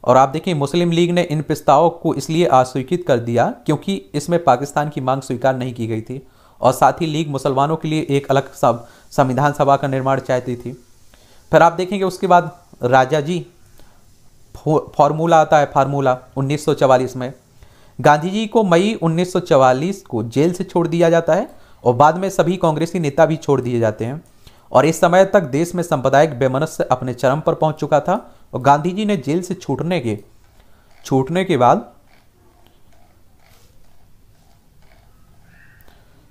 Speaker 1: और आप देखिए मुस्लिम लीग ने इन प्रस्तावों को इसलिए अस्वीकृत कर दिया क्योंकि इसमें पाकिस्तान की मांग स्वीकार नहीं की गई थी और साथ ही लीग मुसलमानों के लिए एक अलग सब संविधान सभा का निर्माण चाहती थी फिर आप देखेंगे उसके बाद राजा जी फॉर्मूला आता है फार्मूला 1944 में गांधी जी को मई 1944 को जेल से छोड़ दिया जाता है और बाद में सभी कांग्रेसी नेता भी छोड़ दिए जाते हैं और इस समय तक देश में सांप्रदायिक बेमनस्य अपने चरम पर पहुंच चुका था और गांधी जी ने जेल से छूटने के छूटने के बाद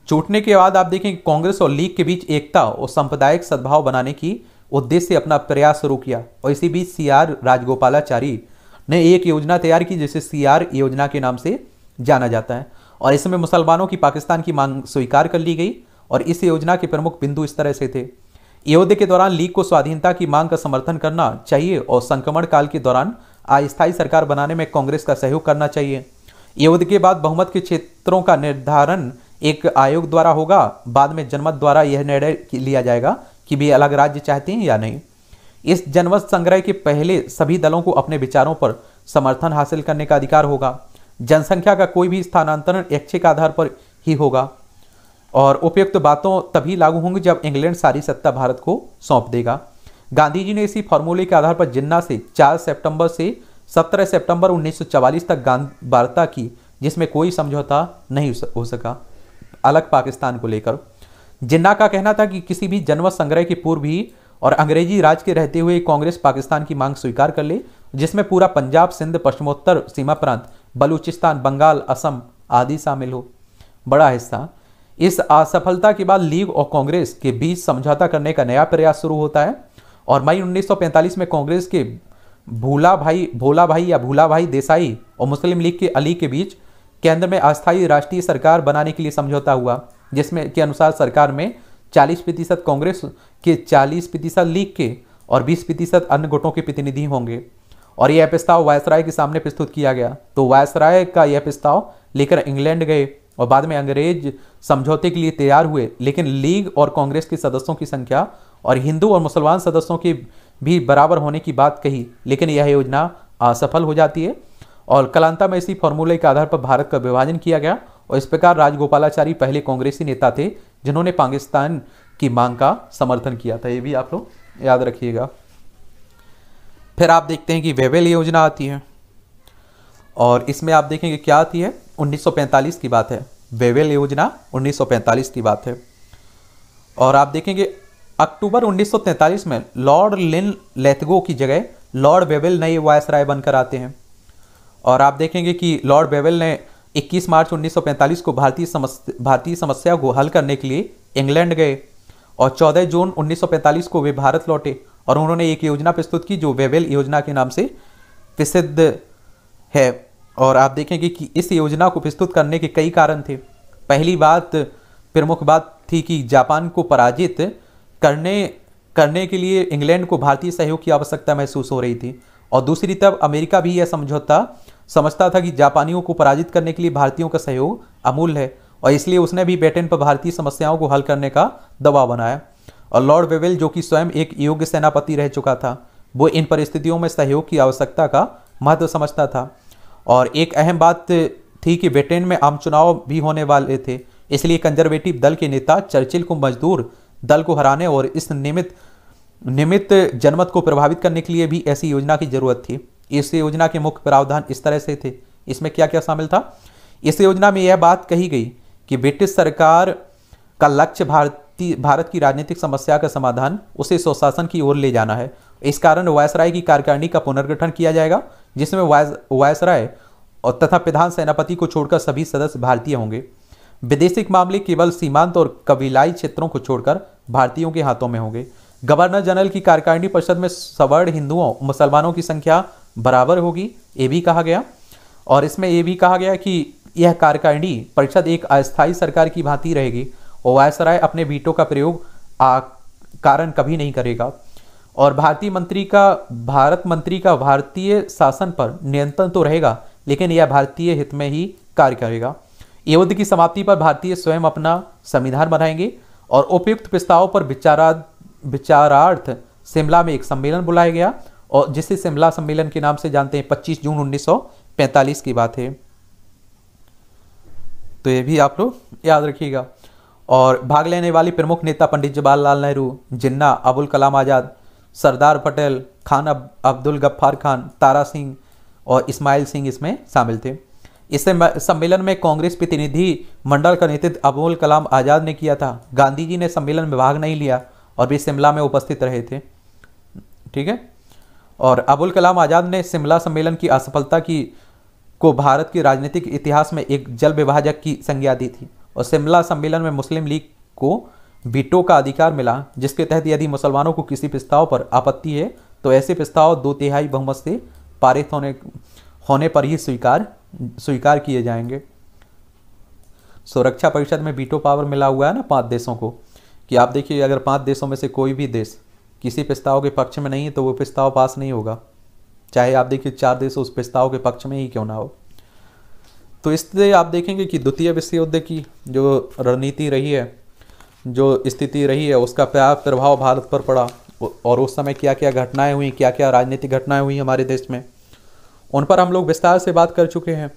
Speaker 1: छूटने के बाद आप देखें कांग्रेस और लीग के बीच एकता और सांप्रदायिक सद्भाव बनाने की उद्देश्य अपना प्रयास शुरू किया और इसी बीच सी आर राजगोपालाचारी ने एक योजना तैयार की जिसे सी आर योजना के नाम से जाना जाता है और इसमें मुसलमानों की पाकिस्तान की मांग स्वीकार कर ली गई और इस योजना के प्रमुख बिंदु इस तरह से थे युद्ध के दौरान लीग को स्वाधीनता की मांग का समर्थन करना चाहिए और संक्रमण काल के दौरान अस्थायी सरकार बनाने में कांग्रेस का सहयोग करना चाहिए युद्ध के बाद बहुमत के क्षेत्रों का निर्धारण एक आयोग द्वारा होगा बाद में जनमत द्वारा यह निर्णय लिया जाएगा कि वे अलग राज्य चाहते हैं या नहीं इस जनमत संग्रह के पहले सभी दलों को अपने विचारों पर समर्थन हासिल करने का अधिकार होगा जनसंख्या का कोई भी स्थानांतरण ऐच्छिक आधार पर ही होगा और उपयुक्त बातों तभी लागू होंगी जब इंग्लैंड सारी सत्ता भारत को सौंप देगा गांधी जी ने इसी फॉर्मूले के आधार पर जिन्ना से 4 सितंबर से 17 सितंबर 1944 तक वार्ता की जिसमें कोई समझौता नहीं हो सका अलग पाकिस्तान को लेकर जिन्ना का कहना था कि किसी भी जनवत संग्रह के पूर्व ही और अंग्रेजी राज के रहते हुए कांग्रेस पाकिस्तान की मांग स्वीकार कर ले जिसमें पूरा पंजाब सिंध पश्चिमोत्तर सीमा प्रांत बलूचिस्तान बंगाल असम आदि शामिल हो बड़ा हिस्सा इस असफलता के बाद लीग और कांग्रेस के बीच समझौता करने का नया प्रयास शुरू होता है और मई 1945 में कांग्रेस के भूला भाई भोला भाई या भूला भाई देसाई और मुस्लिम लीग के अली के बीच केंद्र में अस्थायी राष्ट्रीय सरकार बनाने के लिए समझौता हुआ जिसमें के अनुसार सरकार में 40 प्रतिशत कांग्रेस के 40 प्रतिशत लीग के और 20 प्रतिशत अन्य गुटों के प्रतिनिधि होंगे और यह प्रस्ताव वायसराय के सामने प्रस्तुत किया गया तो वायसराय का यह प्रस्ताव लेकर इंग्लैंड गए और बाद में अंग्रेज समझौते के लिए तैयार हुए लेकिन लीग और कांग्रेस के सदस्यों की संख्या और हिंदू और मुसलमान सदस्यों की भी बराबर होने की बात कही लेकिन यह योजना असफल हो जाती है और कलांता में इसी फॉर्मूले के आधार पर भारत का विभाजन किया गया और इस प्रकार राजगोपालाचारी पहले कांग्रेसी नेता थे जिन्होंने पाकिस्तान की मांग का समर्थन किया था ये भी आप लोग याद रखिएगा फिर आप देखते हैं कि वेवेल योजना आती है और इसमें आप देखेंगे क्या आती है 1945 की बात है वेवेल योजना 1945 की बात है और आप देखेंगे अक्टूबर 1943 में लॉर्ड लिन लेथगो की जगह लॉर्ड वेवेल नए वायसराय बनकर आते हैं और आप देखेंगे कि लॉर्ड वेवेल ने 21 मार्च 1945 को भारतीय समस्या भारतीय समस्या को हल करने के लिए इंग्लैंड गए और 14 जून 1945 को वे भारत लौटे और उन्होंने एक योजना प्रस्तुत की जो वेवेल योजना के नाम से प्रसिद्ध है और आप देखेंगे कि इस योजना को प्रस्तुत करने के कई कारण थे पहली बात प्रमुख बात थी कि जापान को पराजित करने करने के लिए इंग्लैंड को भारतीय सहयोग की आवश्यकता महसूस हो रही थी और दूसरी तरफ अमेरिका भी यह समझौता समझता था कि जापानियों को पराजित करने के लिए भारतीयों का सहयोग अमूल्य है और इसलिए उसने भी ब्रिटेन पर भारतीय समस्याओं को हल करने का दबाव बनाया और लॉर्ड वेवेल जो कि स्वयं एक योग्य सेनापति रह चुका था वो इन परिस्थितियों में सहयोग की आवश्यकता का महत्व समझता था और एक अहम बात थी कि ब्रिटेन में आम चुनाव भी होने वाले थे इसलिए कंजर्वेटिव दल के नेता चर्चिल को मजदूर दल को हराने और इस नियमित नियमित जनमत को प्रभावित करने के लिए भी ऐसी योजना की जरूरत थी इस योजना के मुख्य प्रावधान इस तरह से थे इसमें क्या क्या शामिल था इस योजना में यह बात कही गई कि ब्रिटिश सरकार का लक्ष्य भारतीय भारत की राजनीतिक समस्या का समाधान उसे स्वशासन की ओर ले जाना है इस कारण वायसराय की कार्यकारिणी का पुनर्गठन किया जाएगा जिसमें वायस राय और तथा प्रधान सेनापति को छोड़कर सभी सदस्य भारतीय होंगे विदेशिक मामले केवल सीमांत और कबीलाई क्षेत्रों को छोड़कर भारतीयों के हाथों में होंगे गवर्नर जनरल की कार्यकारिणी परिषद में सवर्ण हिंदुओं मुसलमानों की संख्या बराबर होगी ये भी कहा गया और इसमें यह भी कहा गया कि यह कार्यकारिणी परिषद एक अस्थायी सरकार की भांति रहेगी और वायसराय अपने वीटो का प्रयोग कारण कभी नहीं करेगा और भारतीय मंत्री का भारत मंत्री का भारतीय शासन पर नियंत्रण तो रहेगा लेकिन यह भारतीय हित में ही कार्य करेगा युद्ध की समाप्ति पर भारतीय स्वयं अपना संविधान बनाएंगे और उपयुक्त प्रस्ताव पर विचारा विचारार्थ शिमला में एक सम्मेलन बुलाया गया और जिसे शिमला सम्मेलन के नाम से जानते हैं 25 जून 1945 की बात है तो ये भी आप लोग याद रखिएगा और भाग लेने वाले प्रमुख नेता पंडित जवाहरलाल नेहरू जिन्ना अबुल कलाम आज़ाद सरदार पटेल खान अब अब्दुल गफ्फार खान तारा सिंह और इस्माइल सिंह इसमें शामिल थे इस सम्मेलन में कांग्रेस प्रतिनिधि मंडल का नेतृत्व अबुल कलाम आज़ाद ने किया था गांधी जी ने सम्मेलन में भाग नहीं लिया और भी शिमला में उपस्थित रहे थे ठीक है और अबुल कलाम आज़ाद ने शिमला सम्मेलन की असफलता की को भारत के राजनीतिक इतिहास में एक जल विभाजक की संज्ञा दी थी और शिमला सम्मेलन में मुस्लिम लीग को वीटो का अधिकार मिला जिसके तहत यदि मुसलमानों को किसी प्रस्ताव पर आपत्ति है तो ऐसे प्रस्ताव दो तिहाई बहुमत से पारित होने होने पर ही स्वीकार स्वीकार किए जाएंगे सुरक्षा परिषद में वीटो पावर मिला हुआ है ना पांच देशों को कि आप देखिए अगर पांच देशों में से कोई भी देश किसी प्रस्ताव के पक्ष में नहीं है तो वो प्रस्ताव पास नहीं होगा चाहे आप देखिए चार देश उस प्रस्ताव के पक्ष में ही क्यों ना हो तो इससे आप देखेंगे कि द्वितीय विश्व युद्ध की जो रणनीति रही है जो स्थिति रही है उसका क्या प्रभाव भारत पर पड़ा और उस समय क्या क्या घटनाएं हुई क्या क्या राजनीतिक घटनाएं हुई हमारे देश में उन पर हम लोग विस्तार से बात कर चुके हैं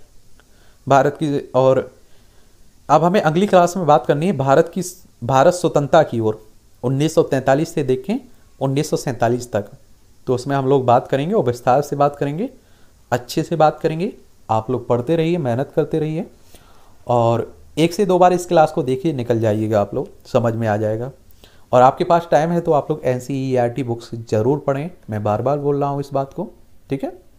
Speaker 1: भारत की और अब हमें अगली क्लास में बात करनी है भारत की भारत स्वतंत्रता की ओर 1943 से देखें उन्नीस तक तो उसमें हम लोग बात करेंगे और विस्तार से बात करेंगे अच्छे से बात करेंगे आप लोग पढ़ते रहिए मेहनत करते रहिए और एक से दो बार इस क्लास को देखिए निकल जाइएगा आप लोग समझ में आ जाएगा और आपके पास टाइम है तो आप लोग N C E R T books ज़रूर पढ़ें मैं बार बार बोल रहा हूँ इस बात को ठीक है